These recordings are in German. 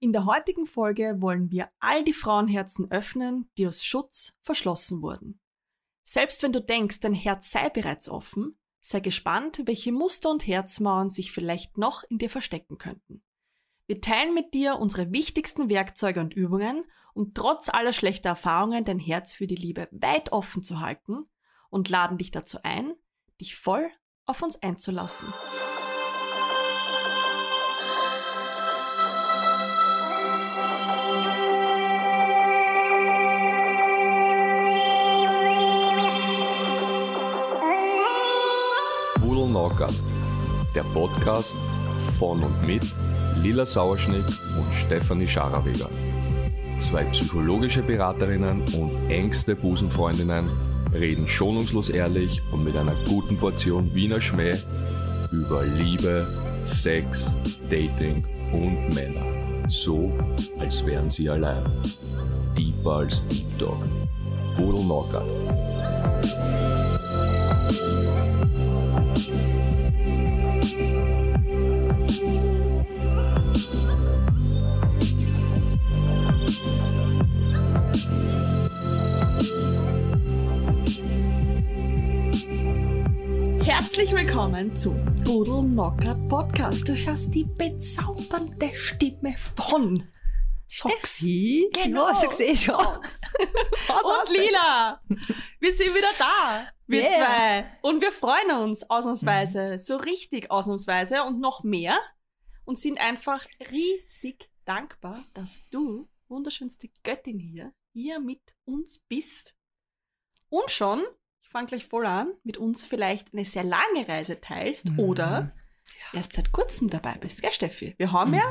In der heutigen Folge wollen wir all die Frauenherzen öffnen, die aus Schutz verschlossen wurden. Selbst wenn du denkst, dein Herz sei bereits offen, sei gespannt, welche Muster und Herzmauern sich vielleicht noch in dir verstecken könnten. Wir teilen mit dir unsere wichtigsten Werkzeuge und Übungen, um trotz aller schlechter Erfahrungen dein Herz für die Liebe weit offen zu halten und laden dich dazu ein, dich voll auf uns einzulassen. Talk ab. Der Podcast von und mit Lila Sauerschnitt und Stefanie Schararweger. Zwei psychologische Beraterinnen und engste Busenfreundinnen reden schonungslos ehrlich und mit einer guten Portion Wiener Schmäh über Liebe, Sex, Dating und Männer. So, als wären sie allein. Deeper als Deep Talk. Budel Knockout. Herzlich willkommen zum Budel Knockout Podcast. Du hörst die bezaubernde Stimme von Soxy. Genau, ja, sag's eh schon. Was und Lila, wir sind wieder da, wir yeah. zwei. Und wir freuen uns ausnahmsweise, mhm. so richtig ausnahmsweise und noch mehr. Und sind einfach riesig dankbar, dass du, wunderschönste Göttin hier, hier mit uns bist. Und schon ich fange gleich voll an, mit uns vielleicht eine sehr lange Reise teilst mhm. oder ja. erst seit kurzem dabei bist, gell, Steffi? Wir haben mhm. ja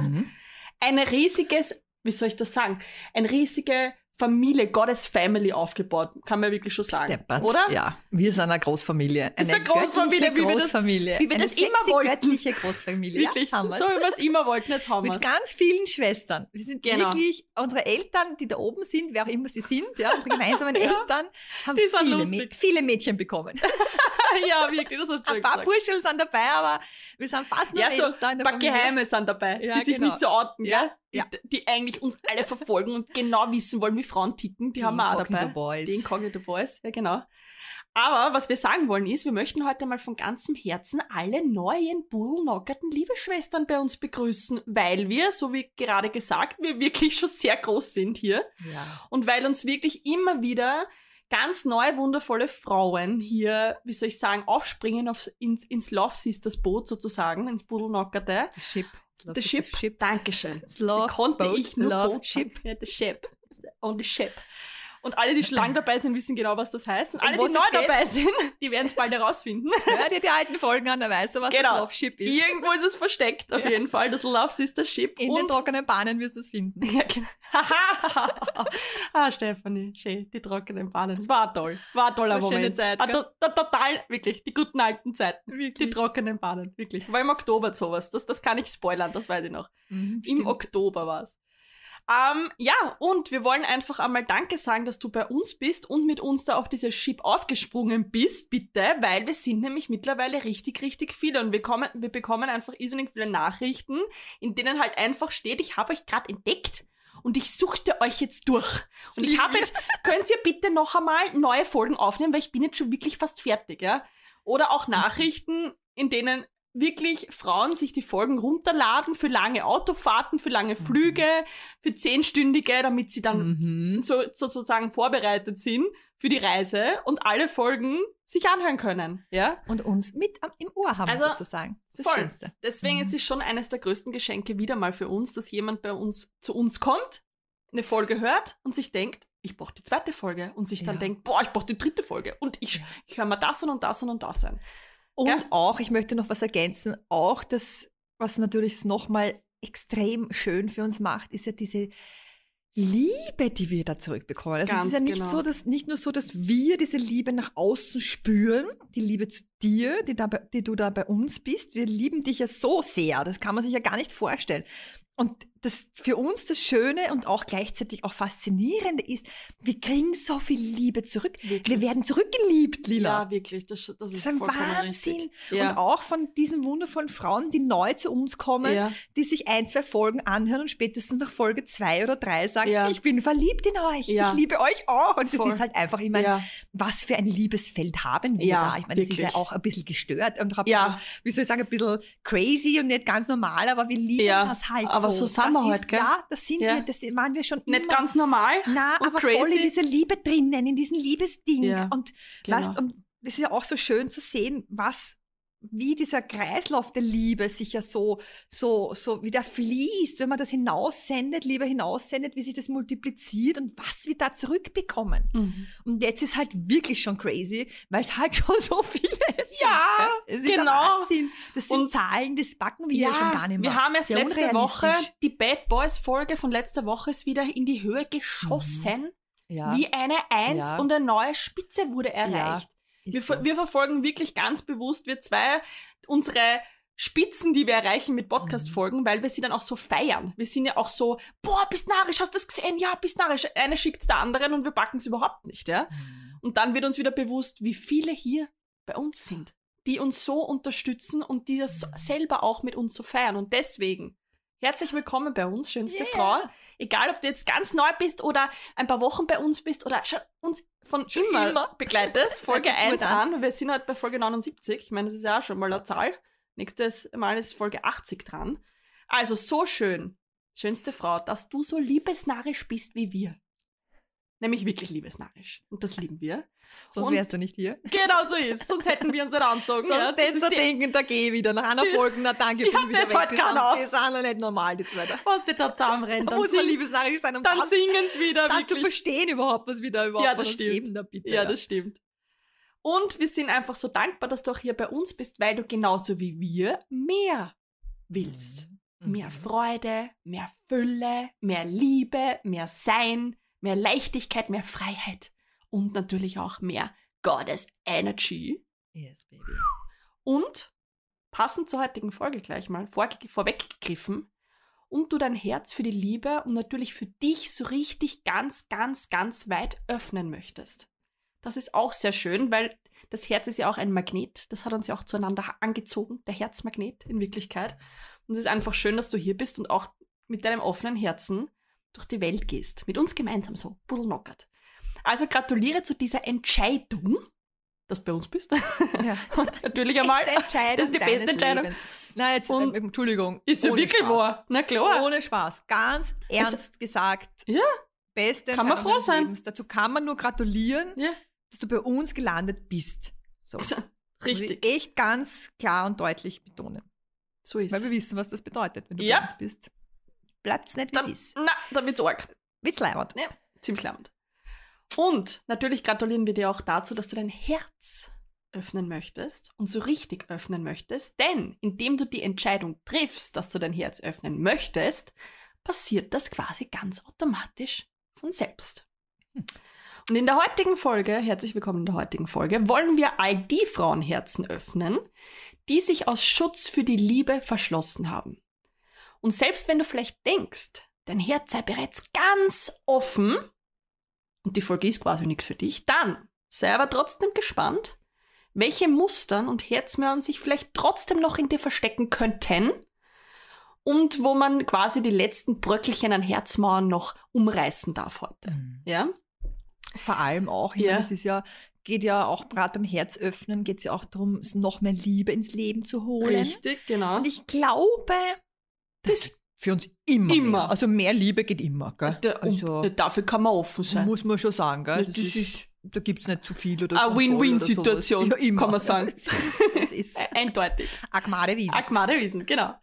ein riesiges, wie soll ich das sagen, ein riesige Familie, Gottes Family aufgebaut, kann man wirklich schon sagen, Steppert. oder? Ja, wir sind eine Großfamilie. Eine, eine Großfamilie, wie Wir das, wie wir eine das immer wollten. göttliche Großfamilie. Wirklich, ja, so wie wir es immer wollten, jetzt haben wir Mit ganz vielen Schwestern. Wir sind genau. wirklich, unsere Eltern, die da oben sind, wer auch immer sie sind, ja, unsere gemeinsamen ja, Eltern, haben viele, Mäd viele, Mädchen bekommen. ja, wirklich, das hast du Ein paar Burschen sind dabei, aber wir sind fast nur ja, so, da in der Ein paar Geheime sind dabei, ja, die sich genau. nicht so outen, ja ja. die, eigentlich uns alle verfolgen und genau wissen wollen, wie Frauen ticken. Die, die haben wir auch dabei. Boys. Die Incognito Boys, ja genau. Aber was wir sagen wollen ist, wir möchten heute mal von ganzem Herzen alle neuen Bullnockerten Liebeschwestern bei uns begrüßen, weil wir, so wie gerade gesagt, wir wirklich schon sehr groß sind hier. Ja. Und weil uns wirklich immer wieder ganz neue, wundervolle Frauen hier, wie soll ich sagen, aufspringen aufs, ins, ins Love Sisters Boot sozusagen, ins Buddelnockerte. Das Schiff. The ship. ship. Dankeschön. Das Konnte ich nur love boat. ship. Ja, the ship. On the ship. Und alle, die schon lange dabei sind, wissen genau, was das heißt. Und, Und alle, die neu dabei sind, die werden es bald herausfinden. Hör dir die alten Folgen an, dann weißt du, was genau. das Love Ship ist. Irgendwo ist es versteckt, auf ja. jeden Fall. Das Love Sister Ship. In Und den trockenen Bahnen wirst du es finden. Ja, genau. ah, Stefanie, schön, die trockenen Bahnen. Es war toll. War ein toller war Moment. Schöne Zeit. Ah, to to total, wirklich, die guten alten Zeiten. Wirklich. Die trockenen Bahnen, wirklich. War im Oktober sowas. Das, das kann ich spoilern, das weiß ich noch. Mhm, Im Oktober war es. Ähm, ja, und wir wollen einfach einmal Danke sagen, dass du bei uns bist und mit uns da auf dieses Ship aufgesprungen bist, bitte, weil wir sind nämlich mittlerweile richtig, richtig viele und wir, kommen, wir bekommen einfach irrsinnig viele Nachrichten, in denen halt einfach steht, ich habe euch gerade entdeckt und ich suchte euch jetzt durch. Und ich habe jetzt, könnt ihr bitte noch einmal neue Folgen aufnehmen, weil ich bin jetzt schon wirklich fast fertig, ja? Oder auch Nachrichten, in denen wirklich Frauen sich die Folgen runterladen für lange Autofahrten, für lange Flüge, mhm. für zehnstündige, damit sie dann mhm. so, so, sozusagen vorbereitet sind für die Reise und alle Folgen sich anhören können. Ja? Und uns mit am, im Ohr haben also, sozusagen. Das, das Schönste. Deswegen mhm. ist es schon eines der größten Geschenke wieder mal für uns, dass jemand bei uns zu uns kommt, eine Folge hört und sich denkt, ich brauche die zweite Folge und sich dann ja. denkt, boah, ich brauche die dritte Folge und ich, ich höre mir das an und das an und das an. Und ja. auch, ich möchte noch was ergänzen, auch das, was natürlich nochmal extrem schön für uns macht, ist ja diese Liebe, die wir da zurückbekommen. Also Ganz es ist ja nicht, genau. so, dass, nicht nur so, dass wir diese Liebe nach außen spüren, die Liebe zu dir, die, da, die du da bei uns bist. Wir lieben dich ja so sehr, das kann man sich ja gar nicht vorstellen. Und das für uns das Schöne und auch gleichzeitig auch Faszinierende ist, wir kriegen so viel Liebe zurück. Wirklich? Wir werden zurückgeliebt, Lila. Ja, wirklich. Das, das ist, das ist ein Wahnsinn. Ja. Und auch von diesen wundervollen Frauen, die neu zu uns kommen, ja. die sich ein, zwei Folgen anhören und spätestens nach Folge zwei oder drei sagen, ja. ich bin verliebt in euch, ich liebe euch auch. Und das Voll. ist halt einfach, ich meine, was für ein Liebesfeld haben wir da? Ich meine, wirklich. das ist ja auch ein bisschen gestört und ein bisschen, wie soll ich sagen, ein bisschen crazy und nicht ganz normal, aber wir lieben das halt aber so. so sind wir heute, ist, gell? Ja, das sind ja. wir, das waren wir schon immer. Nicht ganz normal. Na, aber crazy. voll in dieser Liebe drinnen, in diesem Liebesding. Ja, und, genau. weißt, und es ist ja auch so schön zu sehen, was wie dieser Kreislauf der Liebe sich ja so, so, so wieder fließt, wenn man das hinaussendet, Liebe hinaussendet, wie sich das multipliziert und was wir da zurückbekommen. Mhm. Und jetzt ist halt wirklich schon crazy, weil es halt schon so viele ist. Ja, es ist genau. Wahnsinn. Das sind und Zahlen, das backen wir ja, ja schon gar nicht mehr. Wir haben erst Sehr letzte Woche, die Bad Boys Folge von letzter Woche ist wieder in die Höhe geschossen. Mhm. Ja. Wie eine Eins ja. und eine neue Spitze wurde erreicht. Wir, so. wir, verfolgen wirklich ganz bewusst, wir zwei, unsere Spitzen, die wir erreichen mit mhm. Podcast-Folgen, mhm. weil wir sie dann auch so feiern. Wir sind ja auch so, boah, bist narisch, hast du das gesehen? Ja, bist narisch. Eine schickt es der anderen und wir backen es überhaupt nicht, ja. Mhm. Und dann wird uns wieder bewusst, wie viele hier bei uns sind, die uns so unterstützen und die das mhm. selber auch mit uns so feiern. Und deswegen Herzlich willkommen bei uns, schönste yeah. Frau. Egal, ob du jetzt ganz neu bist oder ein paar Wochen bei uns bist oder schon uns von immer, immer, begleitest, Folge 1 an. an. Wir sind heute halt bei Folge 79. Ich meine, das ist ja auch schon mal eine Zahl. Nächstes Mal ist Folge 80 dran. Also so schön, schönste Frau, dass du so liebesnarisch bist wie wir. Nämlich wirklich liebesnarrisch. Und das lieben wir. Sonst wärst du nicht hier. Genau so ist. Sonst hätten wir uns nicht halt anzogen. Sonst ja, das ist denken, da gehe ich wieder. Nach einer Folge, na danke, ich ja, bin das wieder halt weg. das, ist, auch noch nicht normal, die zweite. Was die da zusammenrennen. Da muss man liebesnarrisch sein. Um dann singen es wieder. Dann wirklich. zu verstehen überhaupt, was wir da überhaupt ja, das stimmt. geben da bitte. Ja, ja, das stimmt. Und wir sind einfach so dankbar, dass du auch hier bei uns bist, weil du genauso wie wir mehr willst. Mhm. Mehr mhm. Freude, mehr Fülle, mehr Liebe, mehr Sein mehr Leichtigkeit, mehr Freiheit und natürlich auch mehr Goddess Energy. Yes, baby. Und passend zur heutigen Folge gleich mal vor, vorweggegriffen und du dein Herz für die Liebe und natürlich für dich so richtig ganz, ganz, ganz weit öffnen möchtest. Das ist auch sehr schön, weil das Herz ist ja auch ein Magnet. Das hat uns ja auch zueinander angezogen, der Herzmagnet in Wirklichkeit. Und es ist einfach schön, dass du hier bist und auch mit deinem offenen Herzen durch die Welt gehst. Mit uns gemeinsam so, Pudelnockert. Also gratuliere zu dieser Entscheidung, dass du bei uns bist. Ja. natürlich einmal. das ist die beste Entscheidung. Lebens. jetzt, Und, Entschuldigung. Ist ja wirklich Spaß. wahr. Na klar. Ohne Spaß. Ganz also ernst also, gesagt. Ja. Beste kann man froh sein. Lebens. Dazu kann man nur gratulieren, ja. dass du bei uns gelandet bist. So. Also, richtig. echt ganz klar und deutlich betonen. So ist es. Weil wir wissen, was das bedeutet, wenn du ja. bei uns bist bleibt es nicht, wie es ist. Na, dann wird es arg. Wird's leibend. Ja, ziemlich leibend. Und natürlich gratulieren wir dir auch dazu, dass du dein Herz öffnen möchtest und so richtig öffnen möchtest, denn indem du die Entscheidung triffst, dass du dein Herz öffnen möchtest, passiert das quasi ganz automatisch von selbst. Hm. Und in der heutigen Folge, herzlich willkommen in der heutigen Folge, wollen wir all die Frauenherzen öffnen, die sich aus Schutz für die Liebe verschlossen haben. Und selbst wenn du vielleicht denkst, dein Herz sei bereits ganz offen und die Folge ist quasi nichts für dich, dann sei aber trotzdem gespannt, welche Mustern und Herzmöhren sich vielleicht trotzdem noch in dir verstecken könnten und wo man quasi die letzten Bröckelchen an Herzmauern noch umreißen darf heute. Mhm. Ja? Vor allem auch, ja. es ist ja, geht ja auch gerade beim Herzöffnen, geht es ja auch darum, noch mehr Liebe ins Leben zu holen. Richtig, genau. Und ich glaube, das für uns immer. Immer. Mehr. Also mehr Liebe geht immer. Gell? Da, also, dafür kann man offen sein. Muss man schon sagen. Gell? Das, das ist, ist, da gibt es nicht zu viel Eine Win-Win-Situation, ja, kann man sagen. das ist, eindeutig. Akmade Wiesen. Akmade Wiesen, genau.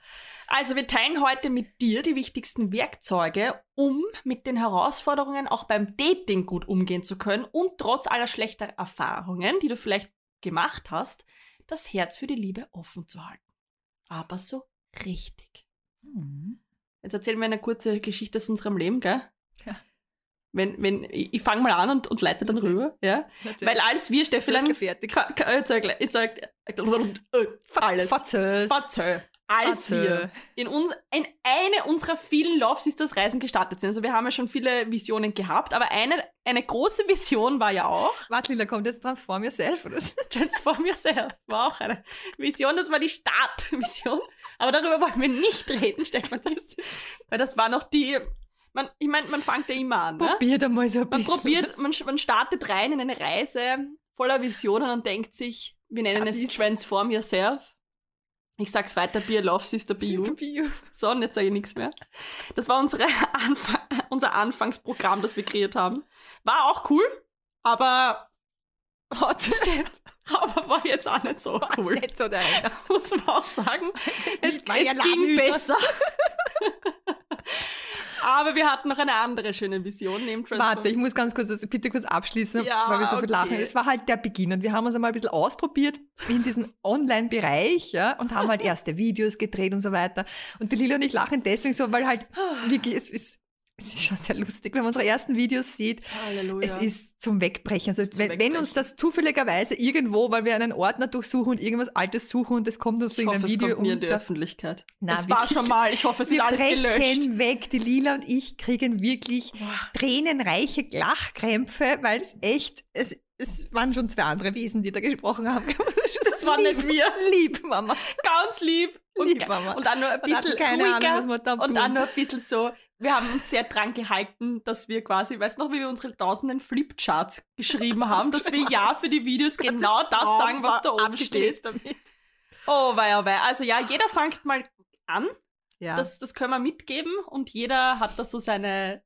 Also wir teilen heute mit dir die wichtigsten Werkzeuge, um mit den Herausforderungen auch beim Dating gut umgehen zu können und trotz aller schlechter Erfahrungen, die du vielleicht gemacht hast, das Herz für die Liebe offen zu halten. Aber so richtig. Mhm. Jetzt erzählen wir eine kurze Geschichte aus unserem Leben, gell? Ja. Wenn, wenn, ich fange mal an und, und leite dann rüber, ja? Natürlich. Weil alles wir, Steffi, lang... fertig. Ka, ka, jetzt, jetzt, jetzt, äh, alles. Verzöß. Verzöß als Warte. wir in, uns, in eine unserer vielen Loves ist Sisters Reisen gestartet sind. Also wir haben ja schon viele Visionen gehabt, aber eine, eine große Vision war ja auch. Warte, Lila, kommt jetzt Transform Yourself oder Transform Yourself war auch eine Vision, das war die Startvision. Aber darüber wollen wir nicht reden, Stefan. Weil das war noch die man, ich meine, man fängt ja immer an. Ne? Probiert einmal so ein man bisschen. Probiert, man, man startet rein in eine Reise voller Visionen und denkt sich, wir nennen das es Transform Yourself. Ich sag's weiter, Bier Love Sister der Bio. So, und jetzt sage ich nichts mehr. Das war unsere Anfang, unser Anfangsprogramm, das wir kreiert haben. War auch cool, aber hot step. aber war jetzt auch nicht so War's cool. Nicht so da muss man auch sagen, es, es ging über. besser. aber wir hatten noch eine andere schöne Vision neben Transform. Warte, ich muss ganz kurz, also bitte kurz abschließen, ja, weil wir so viel lachen. Es war halt der Beginn und wir haben uns einmal ein bisschen ausprobiert in diesem Online-Bereich ja, und haben halt erste Videos gedreht und so weiter. Und die Lila und ich lachen deswegen so, weil halt wirklich, es ist es ist schon sehr lustig, wenn man unsere ersten Videos sieht. Halleluja. Es ist zum Wegbrechen. Also zum wenn, Wegbrechen. uns das zufälligerweise irgendwo, weil wir einen Ordner durchsuchen und irgendwas Altes suchen und es kommt uns so in einem Video es kommt in die Öffentlichkeit. Na, das war schon mal. Ich hoffe, es ist alles gelöscht. Wir weg. Die Lila und ich kriegen wirklich wow. tränenreiche Lachkrämpfe, weil es echt, es, es waren schon zwei andere Wesen, die da gesprochen haben. das war lieb, nicht wir. Lieb, Mama. Ganz lieb. Und, lieb, Mama. und dann nur ein bisschen keine ruhiger Ahnung, was wir da tun. und dann nur ein bisschen so, wir haben uns sehr dran gehalten, dass wir quasi, weißt du noch, wie wir unsere tausenden Flipcharts geschrieben haben, dass wir ja für die Videos genau das sagen, was da oben steht. Damit. Oh wei, oh wei. Also ja, jeder fängt mal an. Ja. Das, das können wir mitgeben und jeder hat da so seine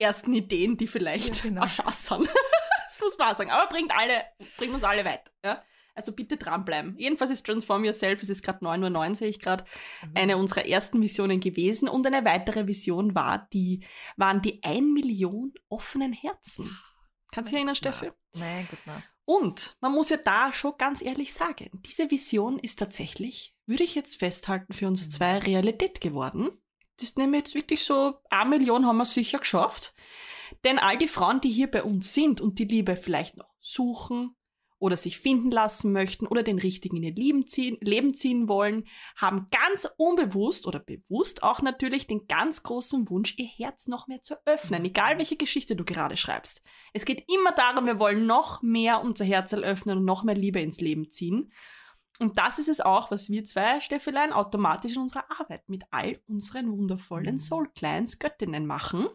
ersten Ideen, die vielleicht ja, genau. erschassern. das muss man sagen. Aber bringt alle, bringt uns alle weit. Ja? Also bitte dranbleiben. Jedenfalls ist Transform Yourself, es ist gerade 9.09 Uhr, sehe ich gerade, mhm. eine unserer ersten Visionen gewesen. Und eine weitere Vision war die, waren die 1 Million offenen Herzen. Kannst du dich erinnern, Steffi? Nein, gut, nein. Und man muss ja da schon ganz ehrlich sagen, diese Vision ist tatsächlich, würde ich jetzt festhalten, für uns mhm. zwei Realität geworden. Das nehmen wir jetzt wirklich so, eine Million haben wir sicher geschafft. Denn all die Frauen, die hier bei uns sind und die Liebe vielleicht noch suchen, oder sich finden lassen möchten oder den richtigen in ihr Leben ziehen, Leben ziehen wollen, haben ganz unbewusst oder bewusst auch natürlich den ganz großen Wunsch, ihr Herz noch mehr zu öffnen, egal welche Geschichte du gerade schreibst. Es geht immer darum, wir wollen noch mehr unser Herz öffnen und noch mehr Liebe ins Leben ziehen. Und das ist es auch, was wir zwei, Steffelein, automatisch in unserer Arbeit mit all unseren wundervollen mhm. Soul Clients, Göttinnen machen.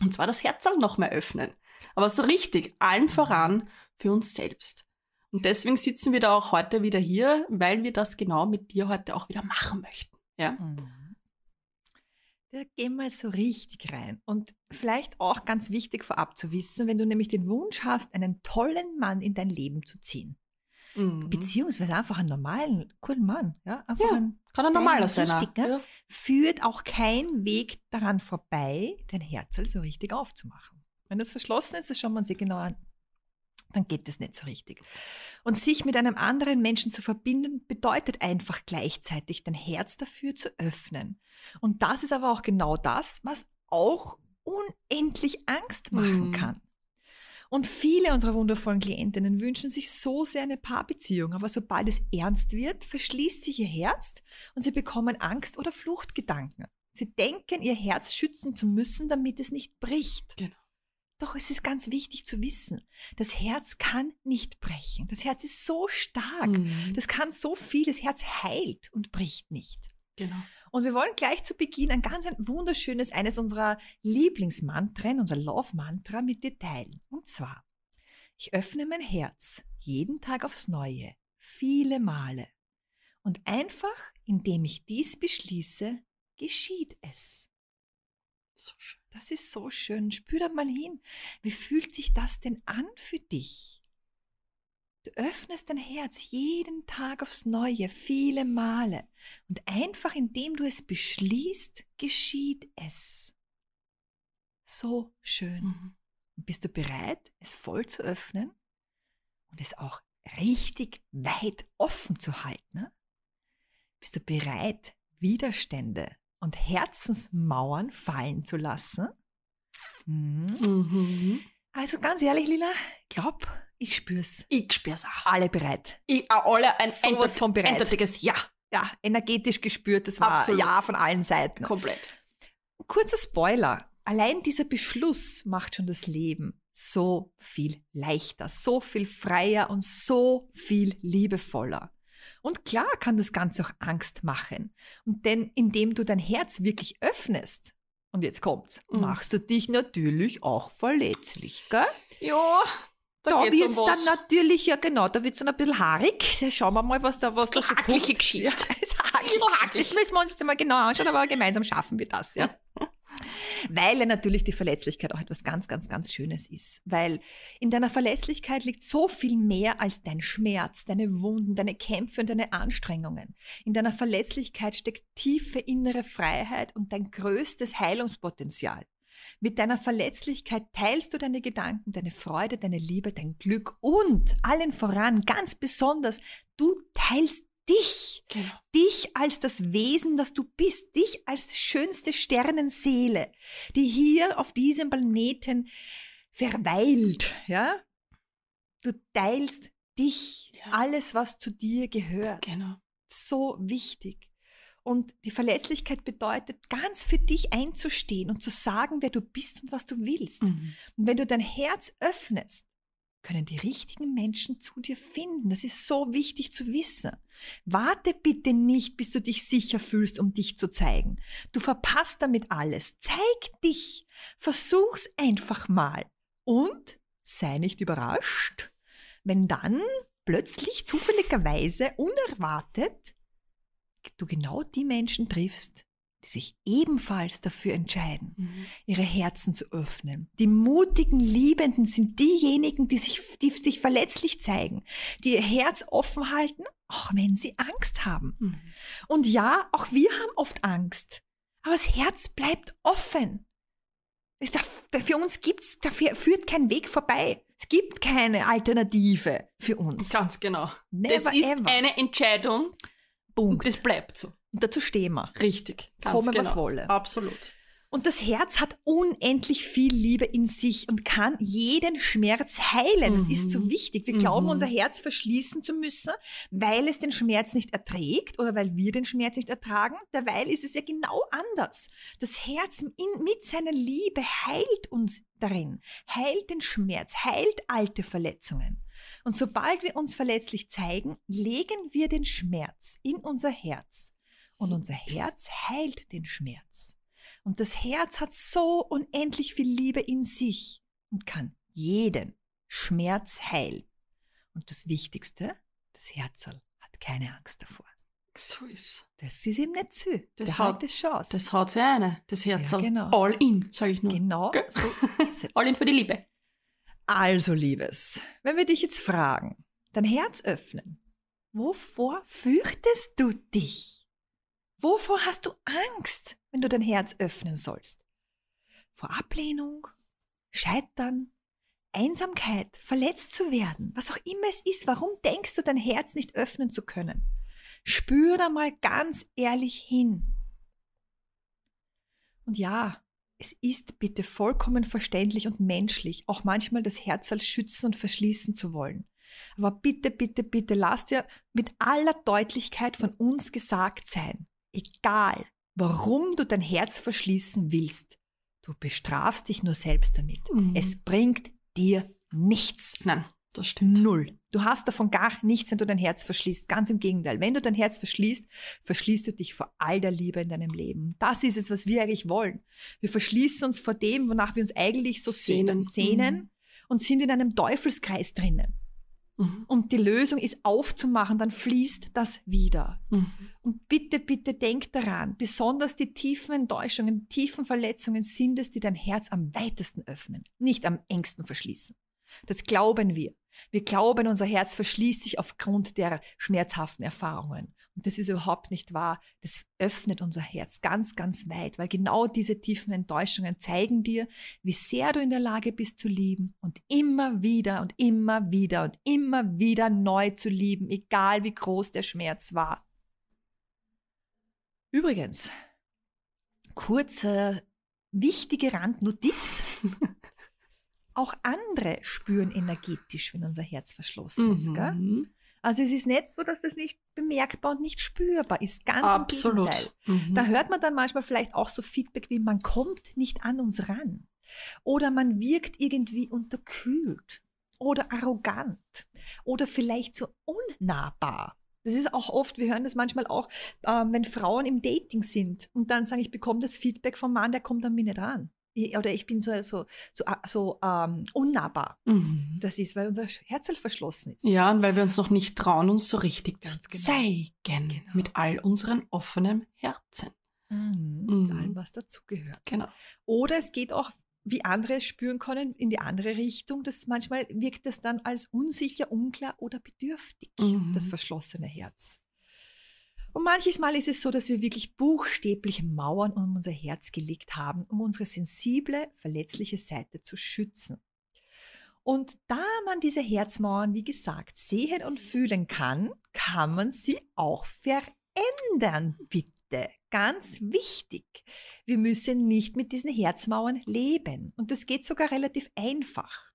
Und zwar das Herz noch mehr öffnen. Aber so richtig, allen mhm. voran für uns selbst. Und deswegen sitzen wir da auch heute wieder hier, weil wir das genau mit dir heute auch wieder machen möchten. Ja? Mhm. Da gehen wir so richtig rein. Und vielleicht auch ganz wichtig vorab zu wissen, wenn du nämlich den Wunsch hast, einen tollen Mann in dein Leben zu ziehen. Mhm. Beziehungsweise einfach einen normalen, coolen Mann. Ja, einfach ja einen, kann ein normaler sein. Ja. Führt auch kein Weg daran vorbei, dein Herz so richtig aufzumachen. Wenn das verschlossen ist, das das schon mal eh genau an dann geht es nicht so richtig. Und sich mit einem anderen Menschen zu verbinden, bedeutet einfach gleichzeitig dein Herz dafür zu öffnen. Und das ist aber auch genau das, was auch unendlich Angst machen mhm. kann. Und viele unserer wundervollen Klientinnen wünschen sich so sehr eine Paarbeziehung, aber sobald es ernst wird, verschließt sich ihr Herz und sie bekommen Angst oder Fluchtgedanken. Sie denken, ihr Herz schützen zu müssen, damit es nicht bricht. Genau. Doch es ist ganz wichtig zu wissen, das Herz kann nicht brechen. Das Herz ist so stark. Mhm. Das kann so viel. Das Herz heilt und bricht nicht. Genau. Und wir wollen gleich zu Beginn ein ganz ein wunderschönes, eines unserer Lieblingsmantren, unser Love-Mantra mit dir teilen. Und zwar, ich öffne mein Herz jeden Tag aufs Neue, viele Male. Und einfach, indem ich dies beschließe, geschieht es. So schön. Das ist so schön. Spür da mal hin. Wie fühlt sich das denn an für dich? Du öffnest dein Herz jeden Tag aufs Neue, viele Male. Und einfach indem du es beschließt, geschieht es. So schön. Mhm. bist du bereit, es voll zu öffnen und es auch richtig weit offen zu halten? Ne? Bist du bereit, Widerstände und Herzensmauern fallen zu lassen. Mhm. Mhm. Also ganz ehrlich, Lila, glaub, ich spür's. Ich spür's auch. Alle bereit. Ich, auch alle ein sowas von bereit. Eindeutiges Ja. Ja, energetisch gespürt, das war Absolut. Ja von allen Seiten. Komplett. Kurzer Spoiler. Allein dieser Beschluss macht schon das Leben so viel leichter, so viel freier und so viel liebevoller. Und klar kann das Ganze auch Angst machen. Und denn indem du dein Herz wirklich öffnest, und jetzt kommt's, mhm. machst du dich natürlich auch verletzlich, gell? Ja, da, da wird es um dann natürlich, ja genau, da wird es dann ein bisschen haarig. Da schauen wir mal, was da was das da so kommt. Geschichte. Ja, das ist hakelig, das müssen wir uns jetzt mal genau anschauen, aber gemeinsam schaffen wir das, ja. Weil ja natürlich die Verletzlichkeit auch etwas ganz, ganz, ganz Schönes ist. Weil in deiner Verletzlichkeit liegt so viel mehr als dein Schmerz, deine Wunden, deine Kämpfe und deine Anstrengungen. In deiner Verletzlichkeit steckt tiefe innere Freiheit und dein größtes Heilungspotenzial. Mit deiner Verletzlichkeit teilst du deine Gedanken, deine Freude, deine Liebe, dein Glück und allen voran, ganz besonders, du teilst dich. Genau. Dich als das Wesen, das du bist. Dich als schönste Sternenseele, die hier auf diesem Planeten verweilt. Ja? Du teilst dich, ja. alles, was zu dir gehört. Genau. So wichtig. Und die Verletzlichkeit bedeutet, ganz für dich einzustehen und zu sagen, wer du bist und was du willst. Mhm. Und wenn du dein Herz öffnest, können die richtigen Menschen zu dir finden. Das ist so wichtig zu wissen. Warte bitte nicht, bis du dich sicher fühlst, um dich zu zeigen. Du verpasst damit alles. Zeig dich. Versuch's einfach mal. Und sei nicht überrascht, wenn dann plötzlich zufälligerweise unerwartet du genau die Menschen triffst, die sich ebenfalls dafür entscheiden, mhm. ihre Herzen zu öffnen. Die mutigen Liebenden sind diejenigen, die sich, die sich verletzlich zeigen, die ihr Herz offen halten, auch wenn sie Angst haben. Mhm. Und ja, auch wir haben oft Angst, aber das Herz bleibt offen. für uns gibt's, dafür führt kein Weg vorbei. Es gibt keine Alternative für uns. Ganz genau. Never das ist ever. eine Entscheidung. Punkt. Und das bleibt so. Und dazu stehen wir. Richtig. Ganz Komme, genau. was wolle. Absolut. Und das Herz hat unendlich viel Liebe in sich und kann jeden Schmerz heilen. Mhm. Das ist so mhm. wichtig. Wir mhm. glauben, unser Herz verschließen zu müssen, weil es den Schmerz nicht erträgt oder weil wir den Schmerz nicht ertragen. Derweil ist es ja genau anders. Das Herz in, mit seiner Liebe heilt uns darin, heilt den Schmerz, heilt alte Verletzungen. Und sobald wir uns verletzlich zeigen, legen wir den Schmerz in unser Herz. Und unser Herz heilt den Schmerz. Und das Herz hat so unendlich viel Liebe in sich und kann jeden Schmerz heilen. Und das Wichtigste, das Herzl hat keine Angst davor. So ist Das ist ihm nicht zu. Das Der hat die Chance. Das hat sie eine, das Herzl. Ja, genau. All in, sage ich nur. Genau, Gell? so ist es. All in für die Liebe. Also, Liebes, wenn wir dich jetzt fragen, dein Herz öffnen, wovor fürchtest du dich? Wovor hast du Angst, wenn du dein Herz öffnen sollst? Vor Ablehnung, Scheitern, Einsamkeit, verletzt zu werden, was auch immer es ist, warum denkst du dein Herz nicht öffnen zu können? Spür da mal ganz ehrlich hin. Und ja, es ist bitte vollkommen verständlich und menschlich, auch manchmal das Herz als schützen und verschließen zu wollen. Aber bitte, bitte, bitte, lass dir mit aller Deutlichkeit von uns gesagt sein egal warum du dein Herz verschließen willst, du bestrafst dich nur selbst damit. Mhm. Es bringt dir nichts. Nein, das stimmt. Null. Du hast davon gar nichts, wenn du dein Herz verschließt. Ganz im Gegenteil. Wenn du dein Herz verschließt, verschließt du dich vor all der Liebe in deinem Leben. Das ist es, was wir eigentlich wollen. Wir verschließen uns vor dem, wonach wir uns eigentlich so sehnen, sehnen mhm. und sind in einem Teufelskreis drinnen. Mhm. Und die Lösung ist aufzumachen, dann fließt das wieder. Mhm. Und bitte, bitte denk daran, besonders die tiefen Enttäuschungen, tiefen Verletzungen sind es, die dein Herz am weitesten öffnen, nicht am engsten verschließen. Das glauben wir. Wir glauben, unser Herz verschließt sich aufgrund der schmerzhaften Erfahrungen. Und das ist überhaupt nicht wahr. Das öffnet unser Herz ganz, ganz weit, weil genau diese tiefen Enttäuschungen zeigen dir, wie sehr du in der Lage bist zu lieben und immer wieder und immer wieder und immer wieder neu zu lieben, egal wie groß der Schmerz war. Übrigens, kurze, wichtige Randnotiz. Auch andere spüren energetisch, wenn unser Herz verschlossen ist. Gell? Mhm. Also es ist nicht so, dass das nicht bemerkbar und nicht spürbar ist. Ganz Absolut. im Mhm. Da hört man dann manchmal vielleicht auch so Feedback wie, man kommt nicht an uns ran. Oder man wirkt irgendwie unterkühlt oder arrogant oder vielleicht so unnahbar. Das ist auch oft, wir hören das manchmal auch, ähm, wenn Frauen im Dating sind und dann sagen, ich bekomme das Feedback vom Mann, der kommt an mich nicht ran oder ich bin so, so, so, ah, so ähm, unnahbar. Mhm. Das ist, weil unser Herz halt verschlossen ist. Ja, und weil wir uns noch nicht trauen, uns so richtig Ganz zu genau. zeigen genau. mit all unseren offenen Herzen. Mhm. Mhm. Mit allem, was dazugehört. Genau. Oder es geht auch, wie andere es spüren können, in die andere Richtung. Das manchmal wirkt es dann als unsicher, unklar oder bedürftig, das mhm. verschlossene Herz. Und manches Mal ist es so, dass wir wirklich buchstäblich Mauern um unser Herz gelegt haben, um unsere sensible, verletzliche Seite zu schützen. Und da man diese Herzmauern, wie gesagt, sehen und fühlen kann, kann man sie auch verändern, bitte. Ganz wichtig. Wir müssen nicht mit diesen Herzmauern leben. Und das geht sogar relativ einfach.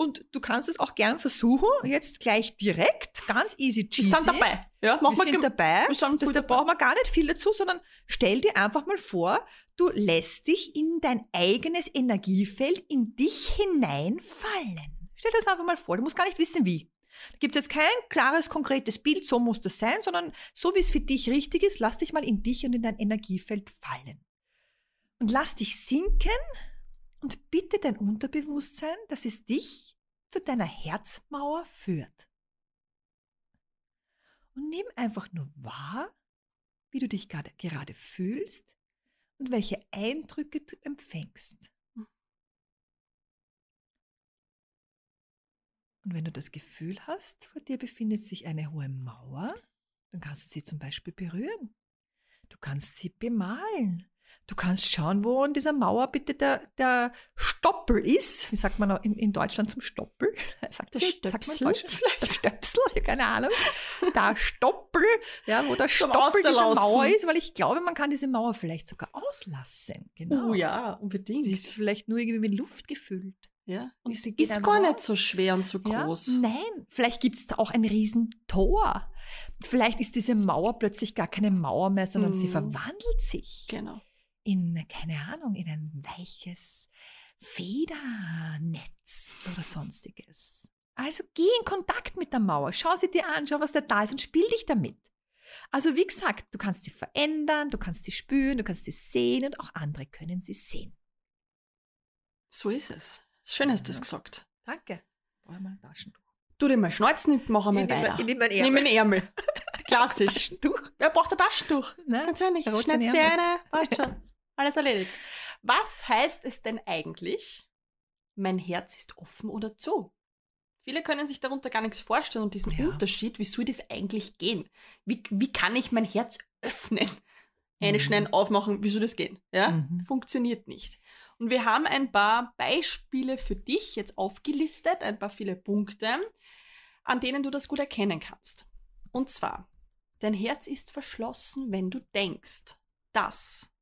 Und du kannst es auch gern versuchen, jetzt gleich direkt, ganz easy cheesy. Wir sind dabei. Ja, wir sind dabei. Wir sind das, da brauchen wir gar nicht viel dazu, sondern stell dir einfach mal vor, du lässt dich in dein eigenes Energiefeld in dich hineinfallen. Stell dir das einfach mal vor. Du musst gar nicht wissen, wie. Da gibt es jetzt kein klares, konkretes Bild, so muss das sein, sondern so wie es für dich richtig ist, lass dich mal in dich und in dein Energiefeld fallen. Und lass dich sinken und bitte dein Unterbewusstsein, dass es dich zu deiner Herzmauer führt. Und nimm einfach nur wahr, wie du dich gerade, gerade fühlst und welche Eindrücke du empfängst. Und wenn du das Gefühl hast, vor dir befindet sich eine hohe Mauer, dann kannst du sie zum Beispiel berühren. Du kannst sie bemalen. Du kannst schauen, wo an dieser Mauer bitte der, der Stoppel ist. Wie sagt man in, in Deutschland zum Stoppel? Sagt das Stöpsel? vielleicht? Das Stöpsel, ja, keine Ahnung. Der Stoppel, ja, wo der Stoppel dieser Mauer ist, weil ich glaube, man kann diese Mauer vielleicht sogar auslassen. Genau. Oh ja, unbedingt. Sie ist vielleicht nur irgendwie mit Luft gefüllt. Ja, und ist, ist gar raus. nicht so schwer und so groß. Ja, nein, vielleicht gibt es da auch ein Riesentor. Vielleicht ist diese Mauer plötzlich gar keine Mauer mehr, sondern mm. sie verwandelt sich. Genau in, keine Ahnung, in ein weiches Federnetz oder sonstiges. Also geh in Kontakt mit der Mauer, schau sie dir an, schau, was da da ist und spiel dich damit. Also wie gesagt, du kannst sie verändern, du kannst sie spüren, du kannst sie sehen und auch andere können sie sehen. So ist es. Schön hast du ja. das gesagt. Danke. Brauch mal ein Taschentuch. mal Schnauzen nicht, mach einmal weiter. Mein, ich nehme einen Ärmel. Nehm einen Ärmel. Klassisch. Taschentuch. Wer braucht ein Taschentuch? Ne? Ganz ehrlich. Schnitz dir eine. Passt schon. Alles erledigt. Was heißt es denn eigentlich? Mein Herz ist offen oder zu. Viele können sich darunter gar nichts vorstellen und diesen ja. Unterschied, wie soll das eigentlich gehen? Wie, wie kann ich mein Herz öffnen? Eine mhm. schneiden, aufmachen, wie soll das gehen? Ja? Mhm. Funktioniert nicht. Und wir haben ein paar Beispiele für dich jetzt aufgelistet, ein paar viele Punkte, an denen du das gut erkennen kannst. Und zwar, dein Herz ist verschlossen, wenn du denkst, dass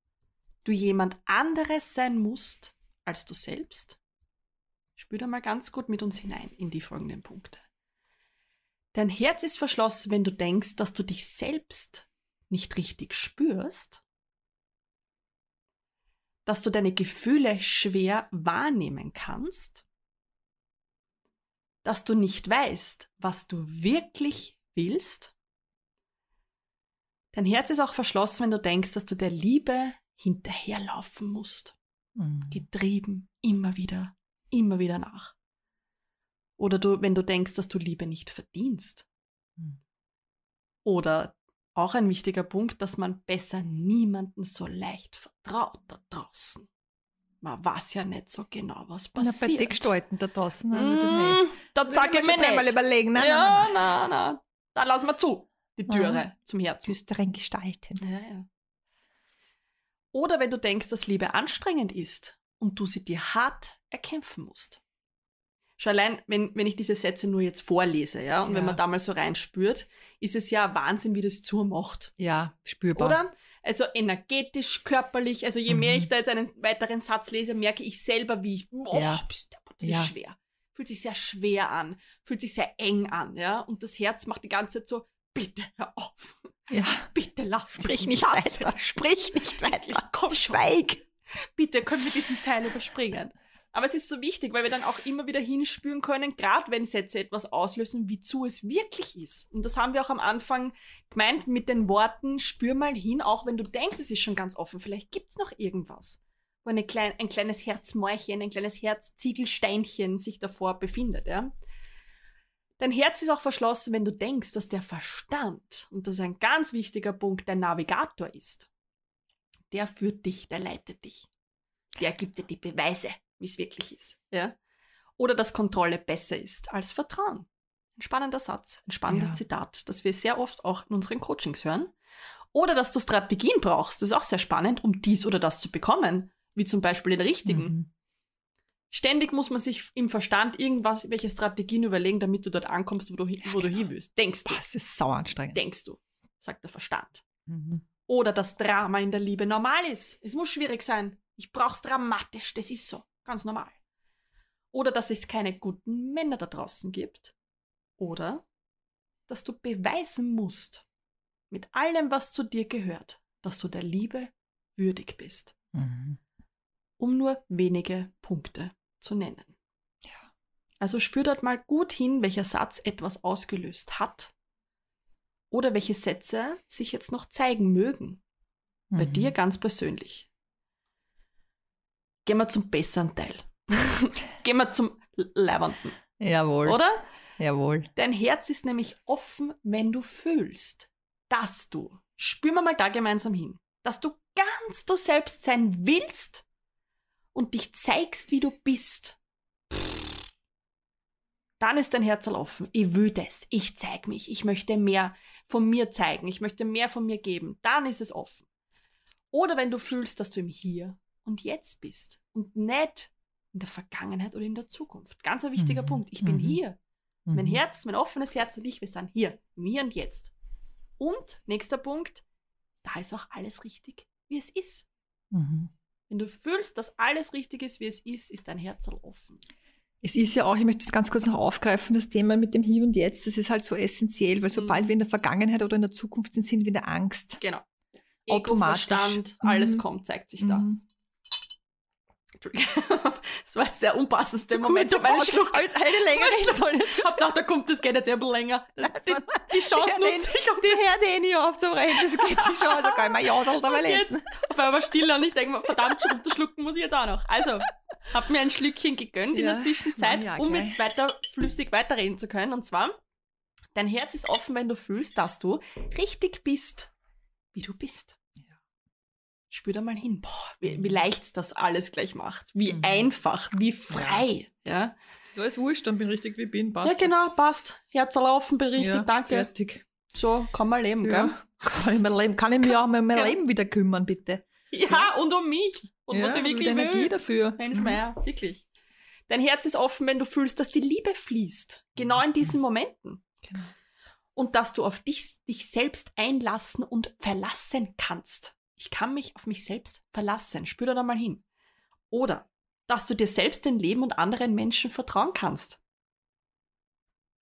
du jemand anderes sein musst als du selbst? Spür da mal ganz gut mit uns hinein in die folgenden Punkte. Dein Herz ist verschlossen, wenn du denkst, dass du dich selbst nicht richtig spürst, dass du deine Gefühle schwer wahrnehmen kannst, dass du nicht weißt, was du wirklich willst. Dein Herz ist auch verschlossen, wenn du denkst, dass du der Liebe hinterherlaufen musst. Mhm. Getrieben, immer wieder, immer wieder nach. Oder du, wenn du denkst, dass du Liebe nicht verdienst. Mhm. Oder auch ein wichtiger Punkt, dass man besser niemanden so leicht vertraut da draußen. Man weiß ja nicht so genau, was passiert. Na, bei dir Gestalten da draußen. Mmh, da zeige ich mir nicht. mal überlegen. Nein, ja, nein, nein, nein. Da lassen wir zu, die Türe ah, zum Herzen. Düsteren Gestalten. Ja, ja. Oder wenn du denkst, dass Liebe anstrengend ist und du sie dir hart erkämpfen musst. Schon allein, wenn, wenn ich diese Sätze nur jetzt vorlese, ja, und ja. wenn man da mal so reinspürt, ist es ja Wahnsinn, wie das zur macht. Ja, spürbar. Oder? Also energetisch, körperlich, also je mhm. mehr ich da jetzt einen weiteren Satz lese, merke ich selber, wie ich, boah, ja. das ist schwer. Fühlt sich sehr schwer an, fühlt sich sehr eng an, ja, und das Herz macht die ganze Zeit so, bitte hör auf. Ja. Bitte lass Sprich nicht Satz. weiter. Sprich nicht weiter. Komm, schweig. Bitte können wir diesen Teil überspringen. Aber es ist so wichtig, weil wir dann auch immer wieder hinspüren können, gerade wenn Sätze etwas auslösen, wie zu es wirklich ist. Und das haben wir auch am Anfang gemeint mit den Worten, spür mal hin, auch wenn du denkst, es ist schon ganz offen, vielleicht gibt es noch irgendwas, wo eine klein, ein kleines Herzmäulchen, ein kleines Herzziegelsteinchen sich davor befindet. Ja? Dein Herz ist auch verschlossen, wenn du denkst, dass der Verstand, und das ist ein ganz wichtiger Punkt, dein Navigator ist. Der führt dich, der leitet dich. Der gibt dir die Beweise, wie es wirklich ist. Ja? Oder dass Kontrolle besser ist als Vertrauen. Ein spannender Satz, ein spannendes ja. Zitat, das wir sehr oft auch in unseren Coachings hören. Oder dass du Strategien brauchst, das ist auch sehr spannend, um dies oder das zu bekommen, wie zum Beispiel den richtigen. Mhm. Ständig muss man sich im Verstand irgendwas, welche Strategien überlegen, damit du dort ankommst, wo du, hin, ja, wo genau. du hin willst. Denkst du. Das ist sauer anstrengend. Denkst du, sagt der Verstand. Mhm. Oder dass Drama in der Liebe normal ist. Es muss schwierig sein. Ich brauch's dramatisch, das ist so. Ganz normal. Oder dass es keine guten Männer da draußen gibt. Oder dass du beweisen musst, mit allem, was zu dir gehört, dass du der Liebe würdig bist. Mhm um nur wenige Punkte zu nennen. Ja. Also spür dort mal gut hin, welcher Satz etwas ausgelöst hat oder welche Sätze sich jetzt noch zeigen mögen. Mhm. Bei dir ganz persönlich. Gehen wir zum besseren Teil. Gehen wir zum Leibenden. Jawohl. Oder? Jawohl. Dein Herz ist nämlich offen, wenn du fühlst, dass du, spüren wir mal da gemeinsam hin, dass du ganz du selbst sein willst und dich zeigst, wie du bist, dann ist dein Herz offen. Ich will das. Ich zeig mich. Ich möchte mehr von mir zeigen. Ich möchte mehr von mir geben. Dann ist es offen. Oder wenn du fühlst, dass du im Hier und Jetzt bist und nicht in der Vergangenheit oder in der Zukunft. Ganz ein wichtiger mhm. Punkt. Ich bin mhm. hier. Mein mhm. Herz, mein offenes Herz und ich, wir sind hier, im Hier und Jetzt. Und nächster Punkt, da ist auch alles richtig, wie es ist. Mhm. Wenn du fühlst, dass alles richtig ist, wie es ist, ist dein Herz halt offen. Es ist ja auch, ich möchte das ganz kurz noch aufgreifen, das Thema mit dem Hier und Jetzt, das ist halt so essentiell, weil sobald mhm. wir in der Vergangenheit oder in der Zukunft sind, sind wir in der Angst. Genau. Ego, Automatisch. Verstand, alles mhm. kommt, zeigt sich da. Mhm. das war jetzt der unpassendste so Moment cool, meines Schluss. Eine längere Ich hab gedacht, da kommt das geht jetzt ein bisschen länger. die, die, Chance die nutze den, ich. Um die hört eh aufzureden. Das geht die Chance. Da kann ich mir Jodel dabei lesen. Auf einmal still und ich denke mir, verdammt, unterschlucken muss ich jetzt auch noch. Also, habe mir ein Schlückchen gegönnt ja. in der Zwischenzeit, ja, ja, um jetzt weiter flüssig weiterreden zu können. Und zwar, dein Herz ist offen, wenn du fühlst, dass du richtig bist, wie du bist spür da mal hin, boah, wie, wie mhm. leicht das alles gleich macht, wie mhm. einfach, wie frei, ja. So ist wurscht, dann bin richtig wie bin, passt. Ja, genau, passt. Herz laufen, bin richtig, ja, danke. Fertig. So, kann man leben, ja. gell? Kann ich mein Leben, kann ich mich kann, auch um mein Leben wieder kümmern, bitte? Ja, ja. und um mich. Und ja, was ich wirklich und Energie will. dafür. Mensch, mhm. Meier, wirklich. Dein Herz ist offen, wenn du fühlst, dass die Liebe fließt. Genau in diesen Momenten. Genau. Und dass du auf dich, dich selbst einlassen und verlassen kannst ich kann mich auf mich selbst verlassen. Spür da mal hin. Oder, dass du dir selbst den Leben und anderen Menschen vertrauen kannst.